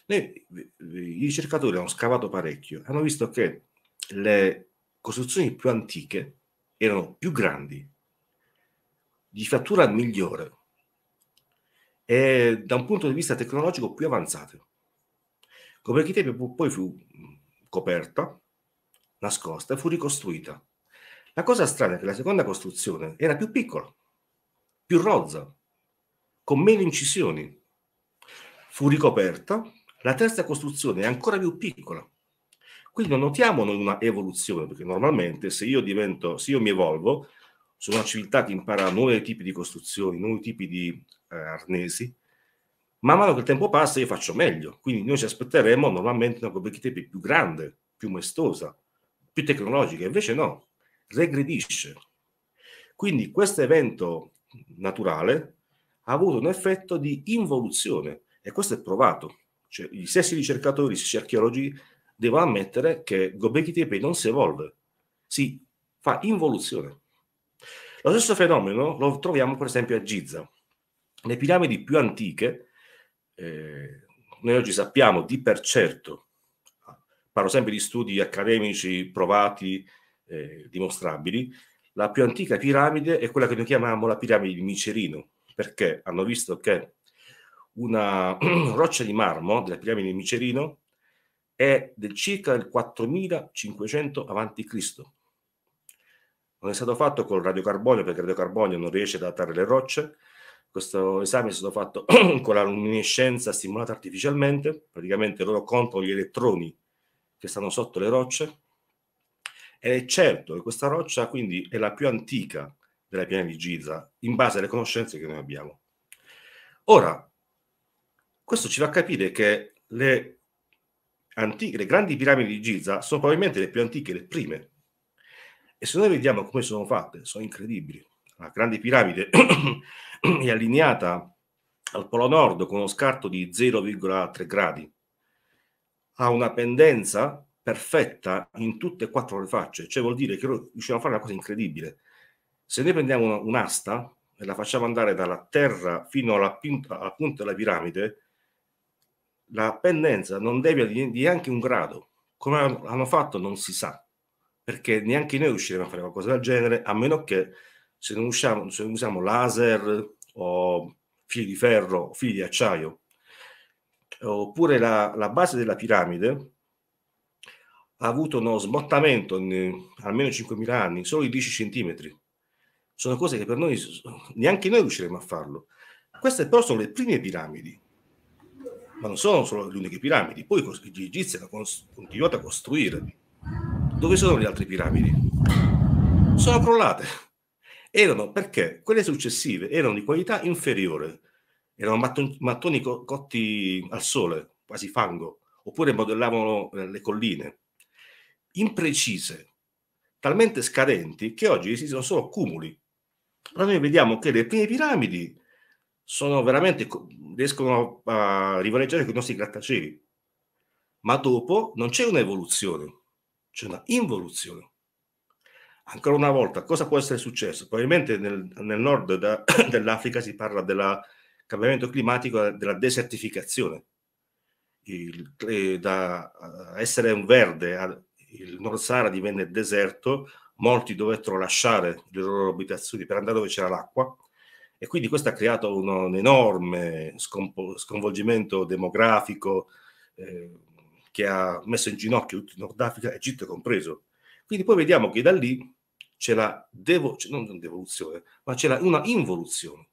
Noi, I ricercatori hanno scavato parecchio, hanno visto che le costruzioni più antiche erano più grandi, di fattura migliore e da un punto di vista tecnologico più avanzate come Coperchitepio poi fu mm, coperta, nascosta e fu ricostruita. La cosa strana è che la seconda costruzione era più piccola, più rozza, con meno incisioni. Fu ricoperta, la terza costruzione è ancora più piccola. Quindi non notiamo noi una evoluzione, perché normalmente se io, divento, se io mi evolvo, sono una civiltà che impara nuovi tipi di costruzioni, nuovi tipi di eh, arnesi, man mano che il tempo passa io faccio meglio, quindi noi ci aspetteremo normalmente una Convecchia più grande, più maestosa, più tecnologica, invece no, regredisce. Quindi questo evento naturale ha avuto un effetto di involuzione e questo è provato. Cioè, gli stessi ricercatori, gli stessi archeologi devono ammettere che Gobekli Tepe non si evolve, si fa involuzione. Lo stesso fenomeno lo troviamo per esempio a Giza. Le piramidi più antiche eh, noi oggi sappiamo di per certo, parlo sempre di studi accademici provati, eh, dimostrabili, la più antica piramide è quella che noi chiamiamo la piramide di Micerino, perché hanno visto che una roccia di marmo della piramide di Micerino è del circa del 4500 a.C. Non è stato fatto col radiocarbonio perché il radiocarbonio non riesce a datare le rocce, questo esame è stato fatto con la luminescenza stimolata artificialmente, praticamente loro contano gli elettroni che stanno sotto le rocce, ed è certo che questa roccia quindi è la più antica della piana di Giza, in base alle conoscenze che noi abbiamo. Ora, questo ci fa capire che le, antiche, le grandi piramidi di Giza sono probabilmente le più antiche, le prime. E se noi vediamo come sono fatte, sono incredibili la Grande Piramide è allineata al Polo Nord con uno scarto di 0,3 gradi. Ha una pendenza perfetta in tutte e quattro le facce, cioè vuol dire che riusciamo a fare una cosa incredibile. Se noi prendiamo un'asta e la facciamo andare dalla Terra fino alla, pinta, alla punta della piramide, la pendenza non devia di neanche un grado. Come hanno fatto non si sa, perché neanche noi riusciremo a fare qualcosa del genere, a meno che se non, usciamo, se non usiamo laser o fili di ferro o fili di acciaio, oppure la, la base della piramide ha avuto uno smottamento in almeno 5.000 anni, solo di 10 cm. Sono cose che per noi neanche noi riusciremo a farlo. Queste però sono le prime piramidi, ma non sono solo le uniche piramidi. Poi gli egizi hanno continuato a costruire. Dove sono le altre piramidi? Sono crollate erano perché quelle successive erano di qualità inferiore, erano mattoni, mattoni co- cotti al sole, quasi fango, oppure modellavano eh, le colline, imprecise, talmente scadenti che oggi esistono solo cumuli. Però noi vediamo che le prime piramidi sono veramente, riescono a rivaleggiare con i nostri grattacieli, ma dopo non c'è un'evoluzione, c'è una involuzione. Ancora una volta, cosa può essere successo? Probabilmente nel, nel nord da, dell'Africa si parla del cambiamento climatico, della desertificazione. Il, eh, da eh, essere un verde, il Nord Sahara divenne deserto, molti dovettero lasciare le loro abitazioni per andare dove c'era l'acqua e quindi questo ha creato uno, un enorme sconvolgimento demografico eh, che ha messo in ginocchio tutto il Nord Africa, Egitto compreso. Quindi poi vediamo che da lì c'è la devo, cioè non devoluzione, ma c'è una involuzione.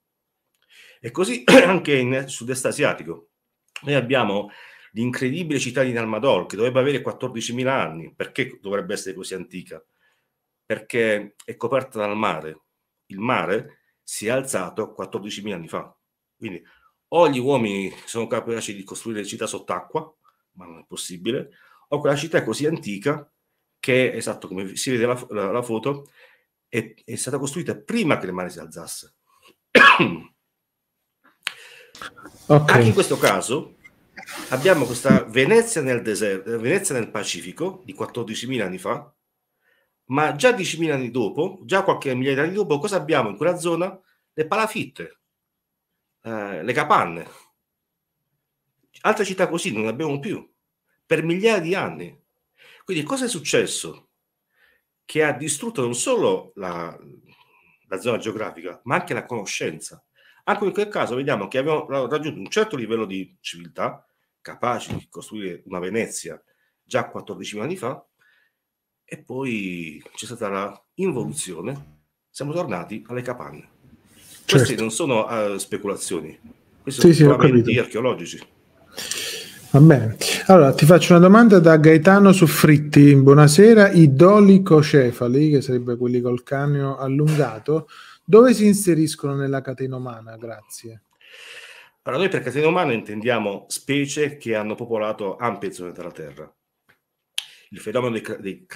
E così anche in sud-est asiatico. Noi abbiamo l'incredibile città di Narmadol, che dovrebbe avere 14.000 anni. Perché dovrebbe essere così antica? Perché è coperta dal mare. Il mare si è alzato 14.000 anni fa. Quindi o gli uomini sono capaci di costruire città sott'acqua, ma non è possibile, o quella città è così antica che, esatto, come si vede la, la, la foto, è, è, stata costruita prima che il mare si alzasse. okay. Anche in questo caso abbiamo questa Venezia nel, deserto, Venezia nel Pacifico di 14.000 anni fa, ma già 10.000 anni dopo, già qualche migliaia di anni dopo, cosa abbiamo in quella zona? Le palafitte, eh, le capanne. Altre città così non ne abbiamo più, per migliaia di anni. Quindi cosa è successo? Che ha distrutto non solo la, la zona geografica, ma anche la conoscenza. Anche in quel caso vediamo che abbiamo raggiunto un certo livello di civiltà, capaci di costruire una Venezia già 14 anni fa, e poi c'è stata la involuzione, siamo tornati alle capanne. Certo. Queste non sono uh, speculazioni, questi sì, sono sì, archeologici. Va bene. Allora ti faccio una domanda da Gaetano Suffritti. Buonasera. I dolicocefali, che sarebbe quelli col cranio allungato, dove si inseriscono nella catena umana? Grazie. Allora, noi per catena umana intendiamo specie che hanno popolato ampie zone della Terra. Il fenomeno dei, dei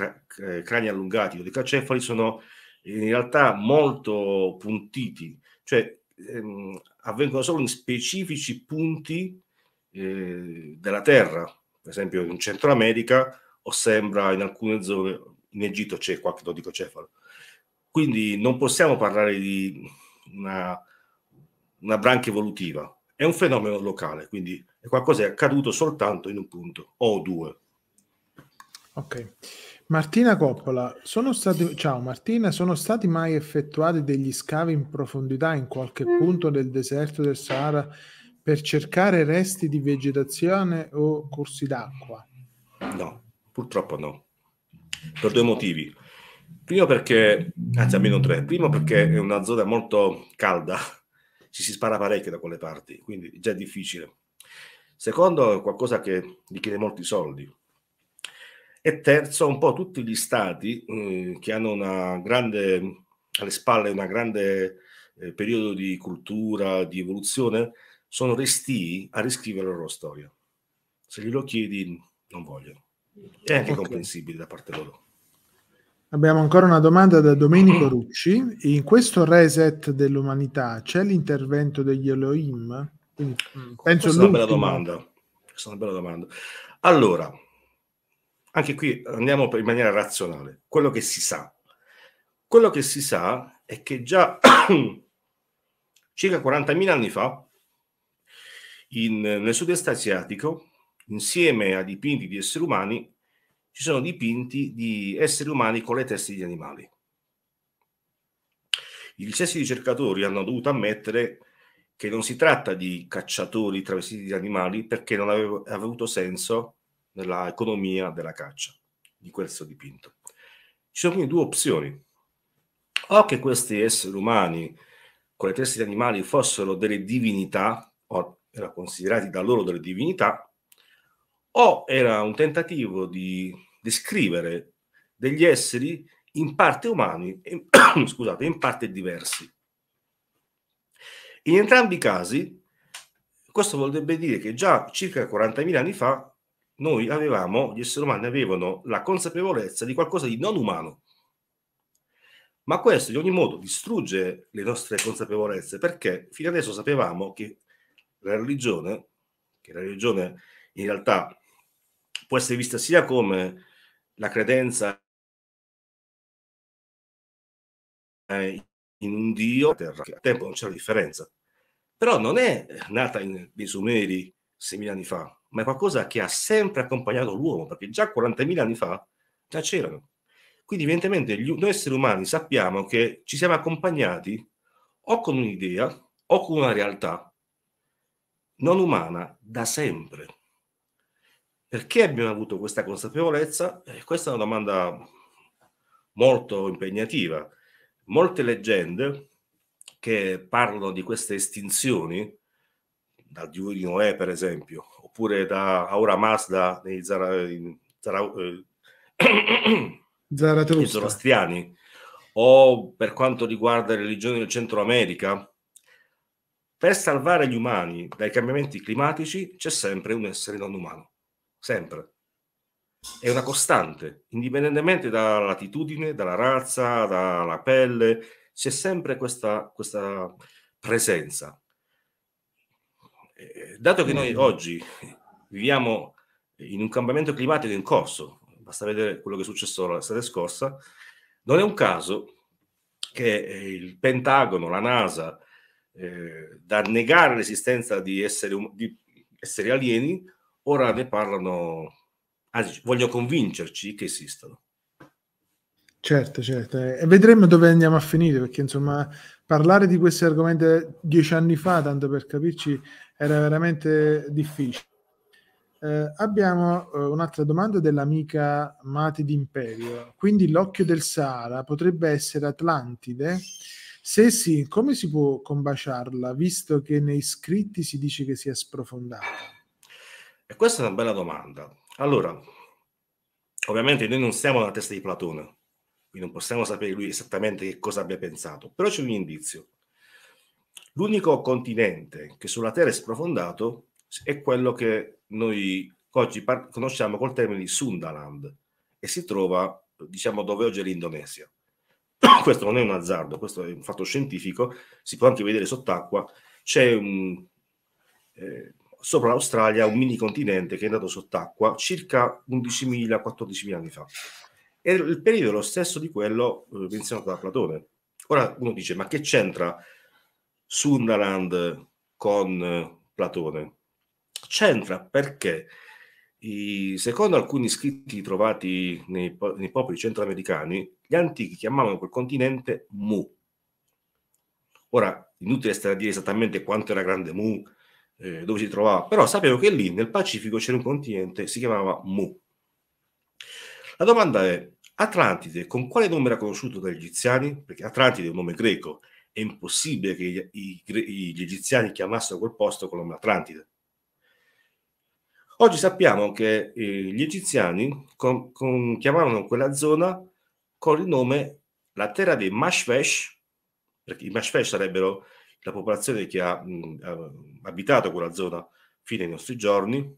eh, crani allungati o dei cacefali sono in realtà molto puntiti, cioè ehm, avvengono solo in specifici punti eh, della terra, per esempio in Centro America o sembra in alcune zone, in Egitto c'è qualche dodicocefalo. Quindi non possiamo parlare di una, una branca evolutiva, è un fenomeno locale, quindi è qualcosa che è accaduto soltanto in un punto o due. Ok. Martina Coppola, sono stati, ciao Martina, sono stati mai effettuati degli scavi in profondità in qualche mm. punto del deserto del Sahara per cercare resti di vegetazione o corsi d'acqua? No, purtroppo no. Per due motivi. Primo perché, anzi almeno tre, primo perché è una zona molto calda, ci si spara parecchio da quelle parti, quindi già è difficile. Secondo è qualcosa che richiede molti soldi. E terzo, un po' tutti gli stati eh, che hanno una grande, alle spalle un grande eh, periodo di cultura, di evoluzione, sono resti a riscrivere la loro storia. Se glielo chiedi, non vogliono. È anche okay. comprensibile da parte loro. Abbiamo ancora una domanda da Domenico Rucci. In questo reset dell'umanità c'è l'intervento degli Elohim? Mm, penso Questa è una bella domanda. Questa è una bella domanda. Allora, anche qui andiamo in maniera razionale. Quello che si sa. Quello che si sa è che già circa 40.000 anni fa in, nel sud-est asiatico, insieme a dipinti di esseri umani, ci sono dipinti di esseri umani con le teste di animali. Gli stessi ricercatori hanno dovuto ammettere che non si tratta di cacciatori travestiti di animali perché non aveva, avuto senso nella economia della caccia di questo dipinto. Ci sono quindi due opzioni. O che questi esseri umani con le teste di animali fossero delle divinità o era considerati da loro delle divinità, o era un tentativo di descrivere degli esseri in parte umani e scusate, in parte diversi. In entrambi i casi, questo vorrebbe dire che già circa 40.000 anni fa noi avevamo, gli esseri umani avevano la consapevolezza di qualcosa di non umano. Ma questo in ogni modo distrugge le nostre consapevolezze perché fino adesso sapevamo che la religione, che la religione in realtà può essere vista sia come la credenza eh, in un Dio, che a tempo non c'è la differenza, però non è nata nei Sumeri 6.000 anni fa, ma è qualcosa che ha sempre accompagnato l'uomo, perché già 40.000 anni fa già c'erano. Quindi evidentemente gli, noi esseri umani sappiamo che ci siamo accompagnati o con un'idea o con una realtà non umana da sempre. Perché abbiamo avuto questa consapevolezza? Eh, questa è una domanda molto impegnativa. Molte leggende che parlano di queste estinzioni, da Dewey per esempio, oppure da Aura Mazda nei Zara, in, Zara, eh, zoroastriani, o per quanto riguarda le religioni del Centro America, per salvare gli umani dai cambiamenti climatici c'è sempre un essere non umano. Sempre. È una costante, indipendentemente dalla latitudine, dalla razza, dalla pelle, c'è sempre questa, questa presenza. Eh, dato che noi mm. oggi viviamo in un cambiamento climatico in corso, basta vedere quello che è successo l'estate scorsa, non è un caso che il Pentagono, la NASA, eh, da negare l'esistenza di esseri, um-, di esseri alieni, ora ne parlano, anzi vogliono convincerci che esistono. Certo, certo, eh, e vedremo dove andiamo a finire, perché insomma parlare di questi argomenti eh, dieci anni fa, tanto per capirci, era veramente difficile. Eh, abbiamo eh, un'altra domanda dell'amica Mati d'Imperio. Quindi l'occhio del Sahara potrebbe essere Atlantide? Se sì, come si può combaciarla, visto che nei scritti si dice che si è sprofondata? E questa è una bella domanda. Allora, ovviamente noi non siamo nella testa di Platone, quindi non possiamo sapere lui esattamente che cosa abbia pensato, però c'è un indizio. L'unico continente che sulla Terra è sprofondato è quello che noi oggi par- conosciamo col termine di Sundaland e si trova, diciamo, dove oggi è l'Indonesia. questo non è un azzardo, questo è un fatto scientifico, si può anche vedere sott'acqua, c'è un, eh, sopra l'Australia un mini continente che è andato sott'acqua circa 11.000-14.000 anni fa. E il periodo è lo stesso di quello eh, menzionato da Platone. Ora uno dice, ma che c'entra Sundaland con eh, Platone? C'entra perché, secondo alcuni scritti trovati nei, nei popoli centroamericani, gli antichi chiamavano quel continente Mu. Ora, inutile stare a dire esattamente quanto era grande Mu, eh, dove si trovava, però sapevo che lì nel Pacifico c'era un continente, si chiamava Mu. La domanda è, Atlantide con quale nome era conosciuto dagli egiziani? Perché Atlantide è un nome greco, è impossibile che gli, gli, gli egiziani chiamassero quel posto con il nome Atlantide. Oggi sappiamo che eh, gli egiziani con, con, chiamavano quella zona con il nome La terra dei Mashvesh, perché i Mashvesh sarebbero la popolazione che ha mh, abitato quella zona fino ai nostri giorni,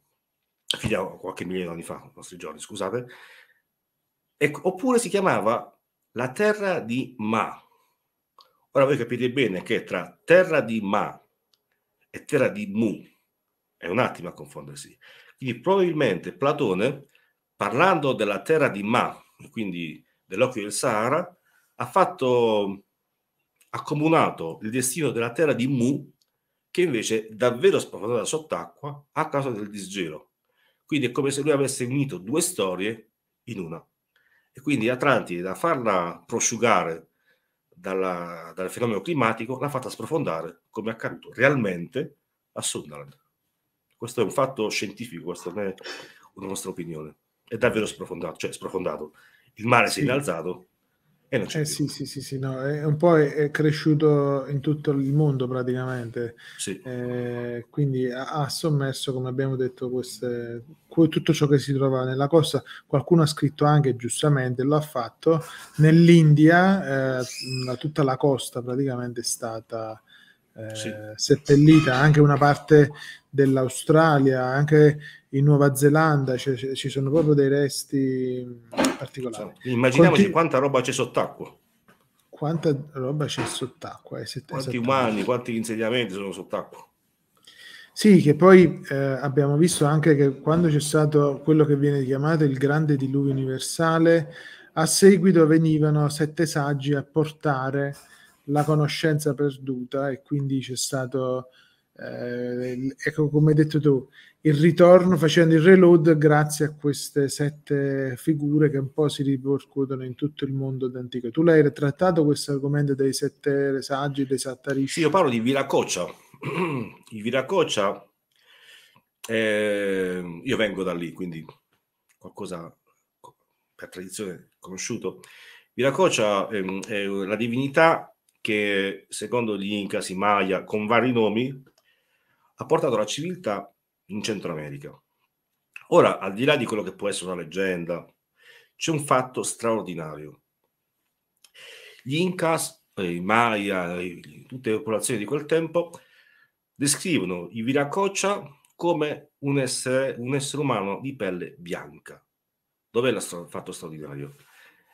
fino a qualche milione di anni fa, i nostri giorni, scusate, e, oppure si chiamava la terra di Ma. Ora voi capite bene che tra terra di Ma e terra di Mu è un attimo a confondersi. Quindi probabilmente Platone, parlando della terra di Ma, quindi dell'Occhio del Sahara, ha fatto accomunato il destino della terra di Mu, che invece è davvero sprofondata sott'acqua a causa del disgelo. Quindi è come se lui avesse unito due storie in una. E quindi Atlantide, da farla prosciugare dalla, dal fenomeno climatico, l'ha fatta sprofondare, come è accaduto realmente a Sundaland. Questo è un fatto scientifico, questa non è una nostra opinione. È davvero sprofondato, cioè sprofondato il mare sì. si è innalzato e non c'è eh, sì, sì, sì, sì, no, è un po' è, è, cresciuto in tutto il mondo praticamente. Sì. Eh, quindi ha, ha, sommerso, come abbiamo detto, queste, tutto ciò che si trova nella costa. Qualcuno ha scritto anche, giustamente, lo ha fatto, nell'India eh, tutta la costa praticamente è stata eh, sì. seppellita, anche una parte dell'Australia, anche in Nuova Zelanda cioè, ci sono proprio dei resti particolari. Insomma, immaginiamoci Conti... quanta roba c'è sott'acqua. Quanta roba c'è sott'acqua? Eh, set- quanti umani, quanti insediamenti sono sott'acqua? Sì, che poi eh, abbiamo visto anche che quando c'è stato quello che viene chiamato il grande diluvio universale, a seguito venivano sette saggi a portare la conoscenza perduta e quindi c'è stato eh, ecco come hai detto tu, il ritorno facendo il reload grazie a queste sette figure che un po' si ripercuotono in tutto il mondo d'antico. Tu l'hai trattato questo argomento dei sette saggi, dei sattarisci? Sì, io parlo di Viracoccia. Il Viracoccia, eh, io vengo da lì, quindi qualcosa per tradizione conosciuto. Viracoccia eh, è la divinità che secondo gli Incasi Maya, con vari nomi, ha portato la civiltà in Centro America. Ora, al di là di quello che può essere una leggenda, c'è un fatto straordinario. Gli Incas, eh, i Maya, eh, tutte le popolazioni di quel tempo descrivono i Viracocha come un essere, un essere umano di pelle bianca. Dov'è il fatto straordinario?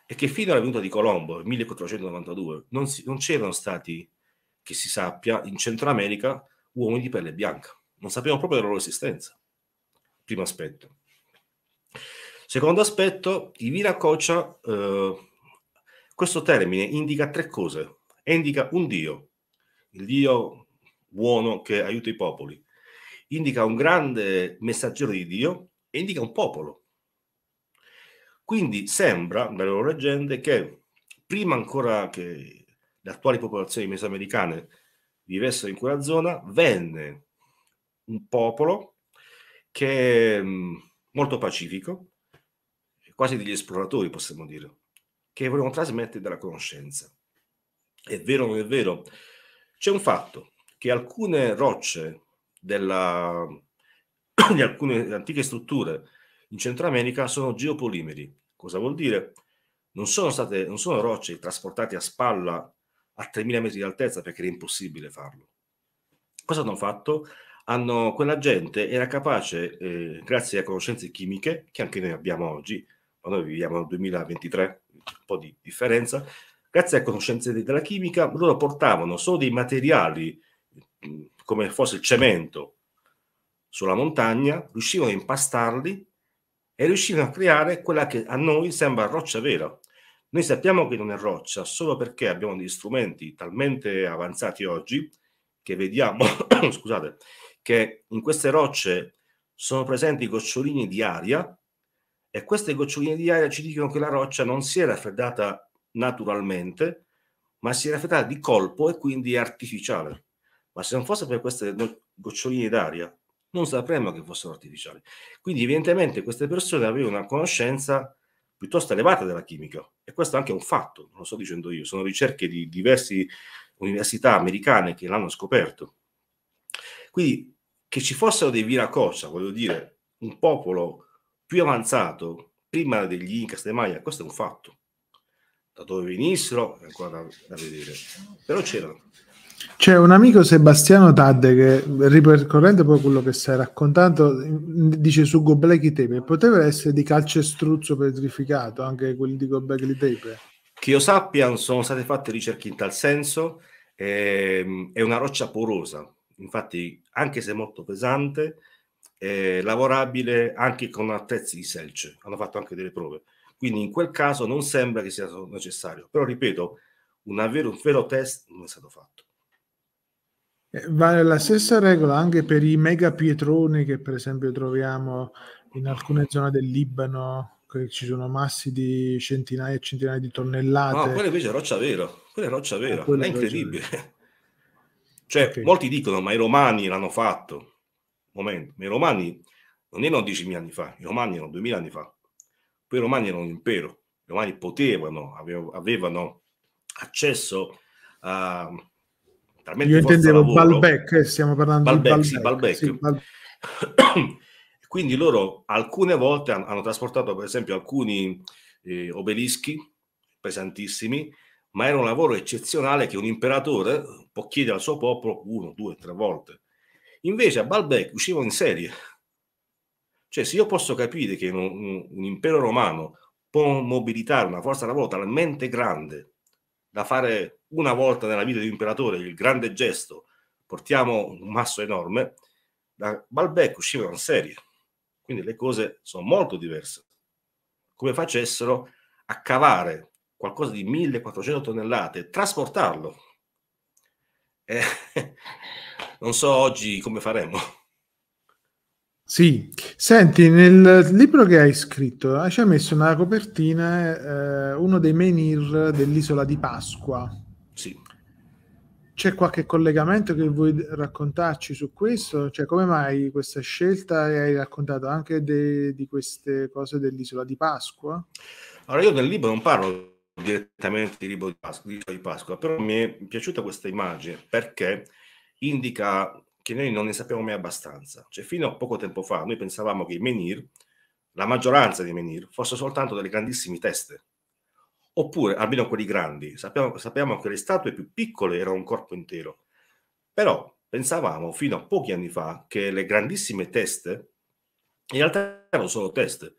È che fino alla venuta di Colombo nel 1492 non, si, non c'erano stati, che si sappia, in Centro America uomini di pelle bianca. Non sapevano proprio della loro esistenza. Primo aspetto. Secondo aspetto, i Viracocha, eh, questo termine indica tre cose. Indica un Dio, il Dio buono che aiuta i popoli. Indica un grande messaggero di Dio e indica un popolo. Quindi sembra, dalle loro leggende, che prima ancora che le attuali popolazioni mesoamericane vivessero in quella zona, venne un popolo che è mm, molto pacifico, quasi degli esploratori possiamo dire, che volevano trasmettere della conoscenza. È vero o non è vero? C'è un fatto che alcune rocce della, di alcune antiche strutture in Centro America sono geopolimeri. Cosa vuol dire? Non sono, state, non sono rocce trasportate a spalla a 3.000 metri di altezza perché era impossibile farlo. Cosa hanno fatto? Hanno, quella gente era capace, eh, grazie a conoscenze chimiche, che anche noi abbiamo oggi, ma noi viviamo nel 2023, un po' di differenza, grazie a conoscenze della chimica, loro portavano solo dei materiali, come fosse il cemento, sulla montagna, riuscivano a impastarli e riuscivano a creare quella che a noi sembra roccia vera, noi sappiamo che non è roccia solo perché abbiamo degli strumenti talmente avanzati oggi che vediamo, scusate, che in queste rocce sono presenti gocciolini di aria e queste goccioline di aria ci dicono che la roccia non si è raffreddata naturalmente, ma si è raffreddata di colpo e quindi è artificiale. Ma se non fosse per queste goccioline d'aria, non sapremmo che fossero artificiali. Quindi evidentemente queste persone avevano una conoscenza piuttosto elevata della chimica. E questo è anche un fatto, non lo sto dicendo io, sono ricerche di diverse università americane che l'hanno scoperto. Quindi che ci fossero dei viracoccia, voglio dire, un popolo più avanzato prima degli Incas dei Maya, questo è un fatto. Da dove venissero è ancora da, da vedere, però c'erano. C'è un amico Sebastiano Tadde che ripercorrendo proprio quello che stai raccontando dice su Gobelli Tepe poteva essere di calcestruzzo petrificato anche quelli di Gobelli Tepe che io sappia sono state fatte ricerche in tal senso ehm, è una roccia porosa infatti anche se molto pesante è lavorabile anche con attrezzi di selce hanno fatto anche delle prove quindi in quel caso non sembra che sia necessario però ripeto una vero, un vero test non è stato fatto eh, vale la stessa regola anche per i mega pietroni che per esempio troviamo in alcune zone del Libano, che ci sono massi di centinaia e centinaia di tonnellate. No, quella invece è roccia vera, quella è roccia vera, ah, è incredibile. Vera. Cioè, okay. molti dicono, ma i romani l'hanno fatto. momento, ma i romani non erano 10.000 anni fa, i romani erano 2.000 anni fa. Poi i romani erano un impero, i romani potevano, avevano accesso a Talmente Io intendevo Balbec, eh, stiamo parlando Balbec, di Balbec. Sì, Balbec. Sì, Quindi loro alcune volte hanno, hanno trasportato per esempio alcuni eh, obelischi pesantissimi, ma era un lavoro eccezionale che un imperatore può chiedere al suo popolo uno, due, tre volte. Invece a Balbec uscivano in serie. Cioè se io posso capire che un, un, un impero romano può mobilitare una forza lavoro talmente grande da fare una volta nella vita di un imperatore il grande gesto, portiamo un masso enorme, da Balbec uscivano serie. Quindi le cose sono molto diverse. Come facessero a cavare qualcosa di 1400 tonnellate e trasportarlo. Eh, non so oggi come faremo. Sì, senti, nel libro che hai scritto ci hai messo nella copertina, eh, uno dei menhir dell'isola di Pasqua. Sì. C'è qualche collegamento che vuoi raccontarci su questo? Cioè, come mai questa scelta e hai raccontato anche de- di queste cose dell'isola di Pasqua? Allora, io nel libro non parlo direttamente di libro di Pasqua, di Pasqua però mi è piaciuta questa immagine perché indica che noi non ne sappiamo mai abbastanza. Cioè, fino a poco tempo fa noi pensavamo che i menhir, la maggioranza dei menhir, fossero soltanto delle grandissime teste oppure almeno quelli grandi. Sappiamo, sappiamo che le statue più piccole erano un corpo intero, però pensavamo fino a pochi anni fa che le grandissime teste in realtà erano solo teste,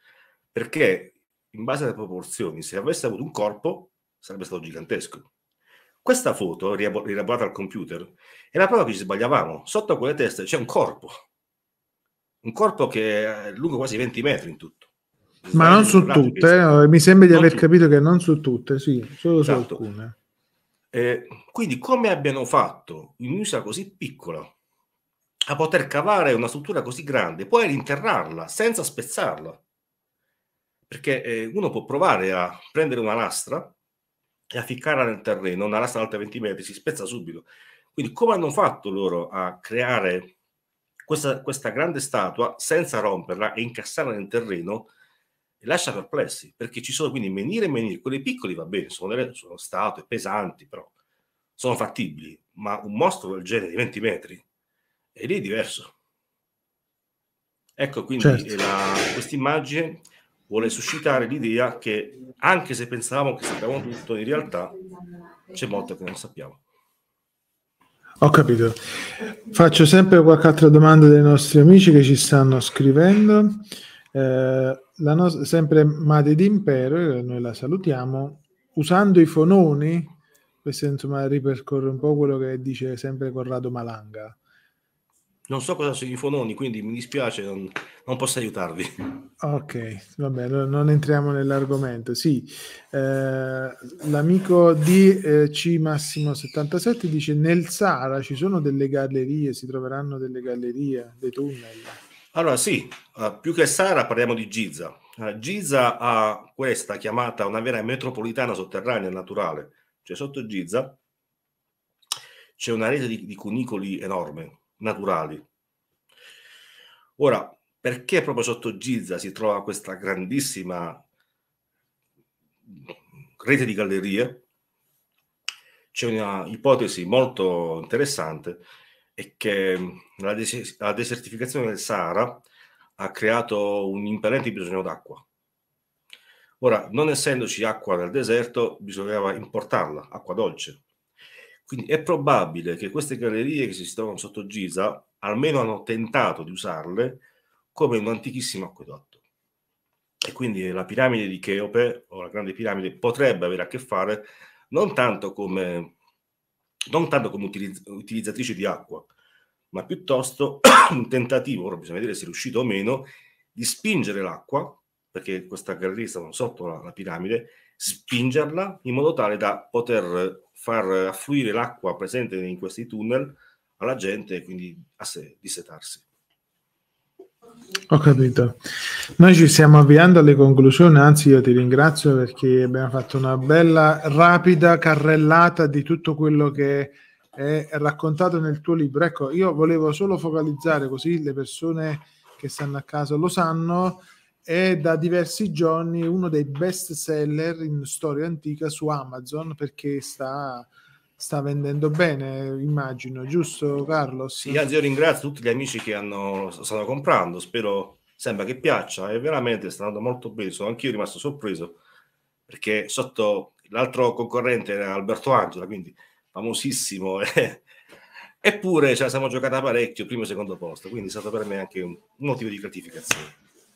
perché in base alle proporzioni, se avesse avuto un corpo, sarebbe stato gigantesco. Questa foto, rielaborata al computer, è la prova che ci sbagliavamo. Sotto quelle teste c'è un corpo, un corpo che è lungo quasi 20 metri in tutto ma non su tutte, eh? mi sembra di non aver tutte. capito che non su tutte, sì, solo esatto. su alcune. Eh, quindi come abbiano fatto in un'isola così piccola a poter cavare una struttura così grande, poi rinterrarla senza spezzarla? Perché eh, uno può provare a prendere una lastra e a ficcarla nel terreno, una lastra alta 20 metri, si spezza subito. Quindi come hanno fatto loro a creare questa, questa grande statua senza romperla e incassarla nel terreno? e lascia perplessi, perché ci sono quindi menire e menire, quelli piccoli va bene, sono, delle, sono statue pesanti, però sono fattibili, ma un mostro del genere di 20 metri, e lì è diverso. Ecco, quindi certo. questa immagine vuole suscitare l'idea che anche se pensavamo che sappiamo tutto, in realtà c'è molto che non sappiamo. Ho capito. Faccio sempre qualche altra domanda dei nostri amici che ci stanno scrivendo. Eh, la no- sempre madre d'Impero, eh, noi la salutiamo, usando i fononi, questo insomma ripercorre un po' quello che dice sempre Corrado Malanga. Non so cosa sono i fononi, quindi mi dispiace, non, non posso aiutarvi. Ok, va bene, non entriamo nell'argomento. Sì, eh, l'amico di eh, C Massimo 77 dice nel Sara ci sono delle gallerie, si troveranno delle gallerie, dei tunnel. Allora sì, uh, più che Sara parliamo di Giza. Uh, Giza ha questa chiamata una vera metropolitana sotterranea naturale, cioè sotto Giza c'è una rete di, di cunicoli enorme, naturali. Ora, perché proprio sotto Giza si trova questa grandissima rete di gallerie? C'è una ipotesi molto interessante, è che la, des- la desertificazione del Sahara ha creato un impellente bisogno d'acqua. Ora, non essendoci acqua nel deserto, bisognava importarla, acqua dolce. Quindi è probabile che queste gallerie che si trovano sotto Giza almeno hanno tentato di usarle come un antichissimo acquedotto. E quindi la piramide di Cheope, o la grande piramide, potrebbe avere a che fare non tanto come, non tanto come utilizz- utilizzatrice di acqua, ma piuttosto un tentativo, ora bisogna vedere se è riuscito o meno, di spingere l'acqua, perché questa galleria sta sotto la, la piramide, spingerla in modo tale da poter far affluire l'acqua presente in questi tunnel alla gente e quindi a sé, dissetarsi. Ho capito. Noi ci stiamo avviando alle conclusioni, anzi io ti ringrazio perché abbiamo fatto una bella rapida carrellata di tutto quello che è raccontato nel tuo libro. Ecco, io volevo solo focalizzare così le persone che stanno a casa lo sanno, è da diversi giorni uno dei best seller in storia antica su Amazon perché sta, sta vendendo bene, immagino, giusto Carlo? Sì, anzi io ringrazio tutti gli amici che hanno, stanno comprando, spero sembra che piaccia è veramente sta andando molto bene, sono anch'io rimasto sorpreso perché sotto l'altro concorrente era Alberto Angela, quindi famosissimo. Eh. Eppure ce cioè, la siamo giocata parecchio, primo e secondo posto, quindi è stato per me anche un motivo di gratificazione.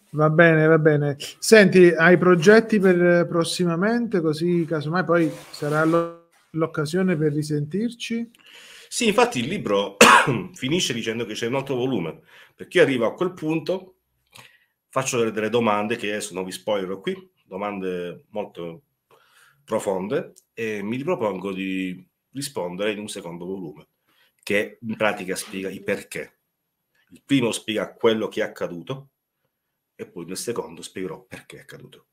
Va bene, va bene. Senti, hai progetti per prossimamente, così casomai poi sarà l'occasione per risentirci? Sì, infatti il libro finisce dicendo che c'è un altro volume, perché io arrivo a quel punto, faccio delle, domande che adesso non vi spoilerò qui, domande molto profonde, e mi ripropongo di rispondere in un secondo volume, che in pratica spiega i perché. Il primo spiega quello che è accaduto e poi nel secondo spiegherò perché è accaduto.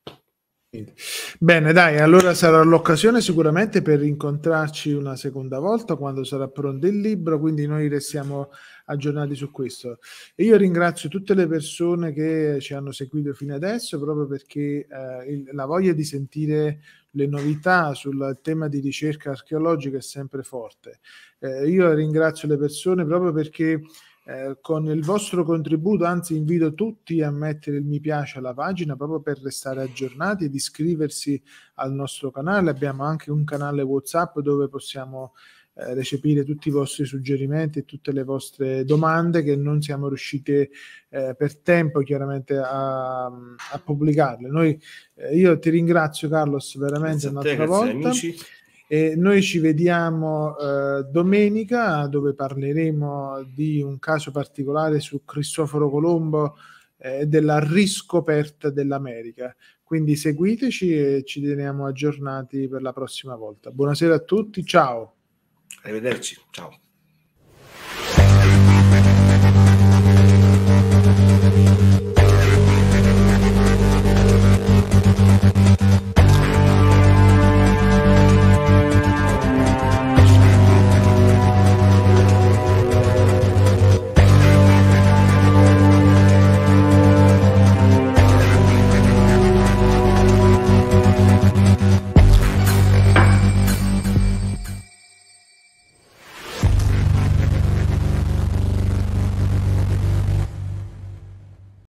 Bene, dai, allora sarà l'occasione sicuramente per incontrarci una seconda volta quando sarà pronto il libro, quindi noi restiamo aggiornati su questo. E io ringrazio tutte le persone che ci hanno seguito fino adesso, proprio perché eh, il, la voglia di sentire le novità sul tema di ricerca archeologica è sempre forte. Eh, io ringrazio le persone proprio perché eh, con il vostro contributo, anzi invito tutti a mettere il mi piace alla pagina proprio per restare aggiornati ed iscriversi al nostro canale. Abbiamo anche un canale WhatsApp dove possiamo eh, recepire tutti i vostri suggerimenti e tutte le vostre domande che non siamo riusciti eh, per tempo chiaramente a, a pubblicarle. Noi, eh, io ti ringrazio Carlos veramente un'altra volta. Amici. E noi ci vediamo eh, domenica dove parleremo di un caso particolare su Cristoforo Colombo eh, della riscoperta dell'America. Quindi seguiteci e ci teniamo aggiornati per la prossima volta. Buonasera a tutti, ciao. Arrivederci, ciao.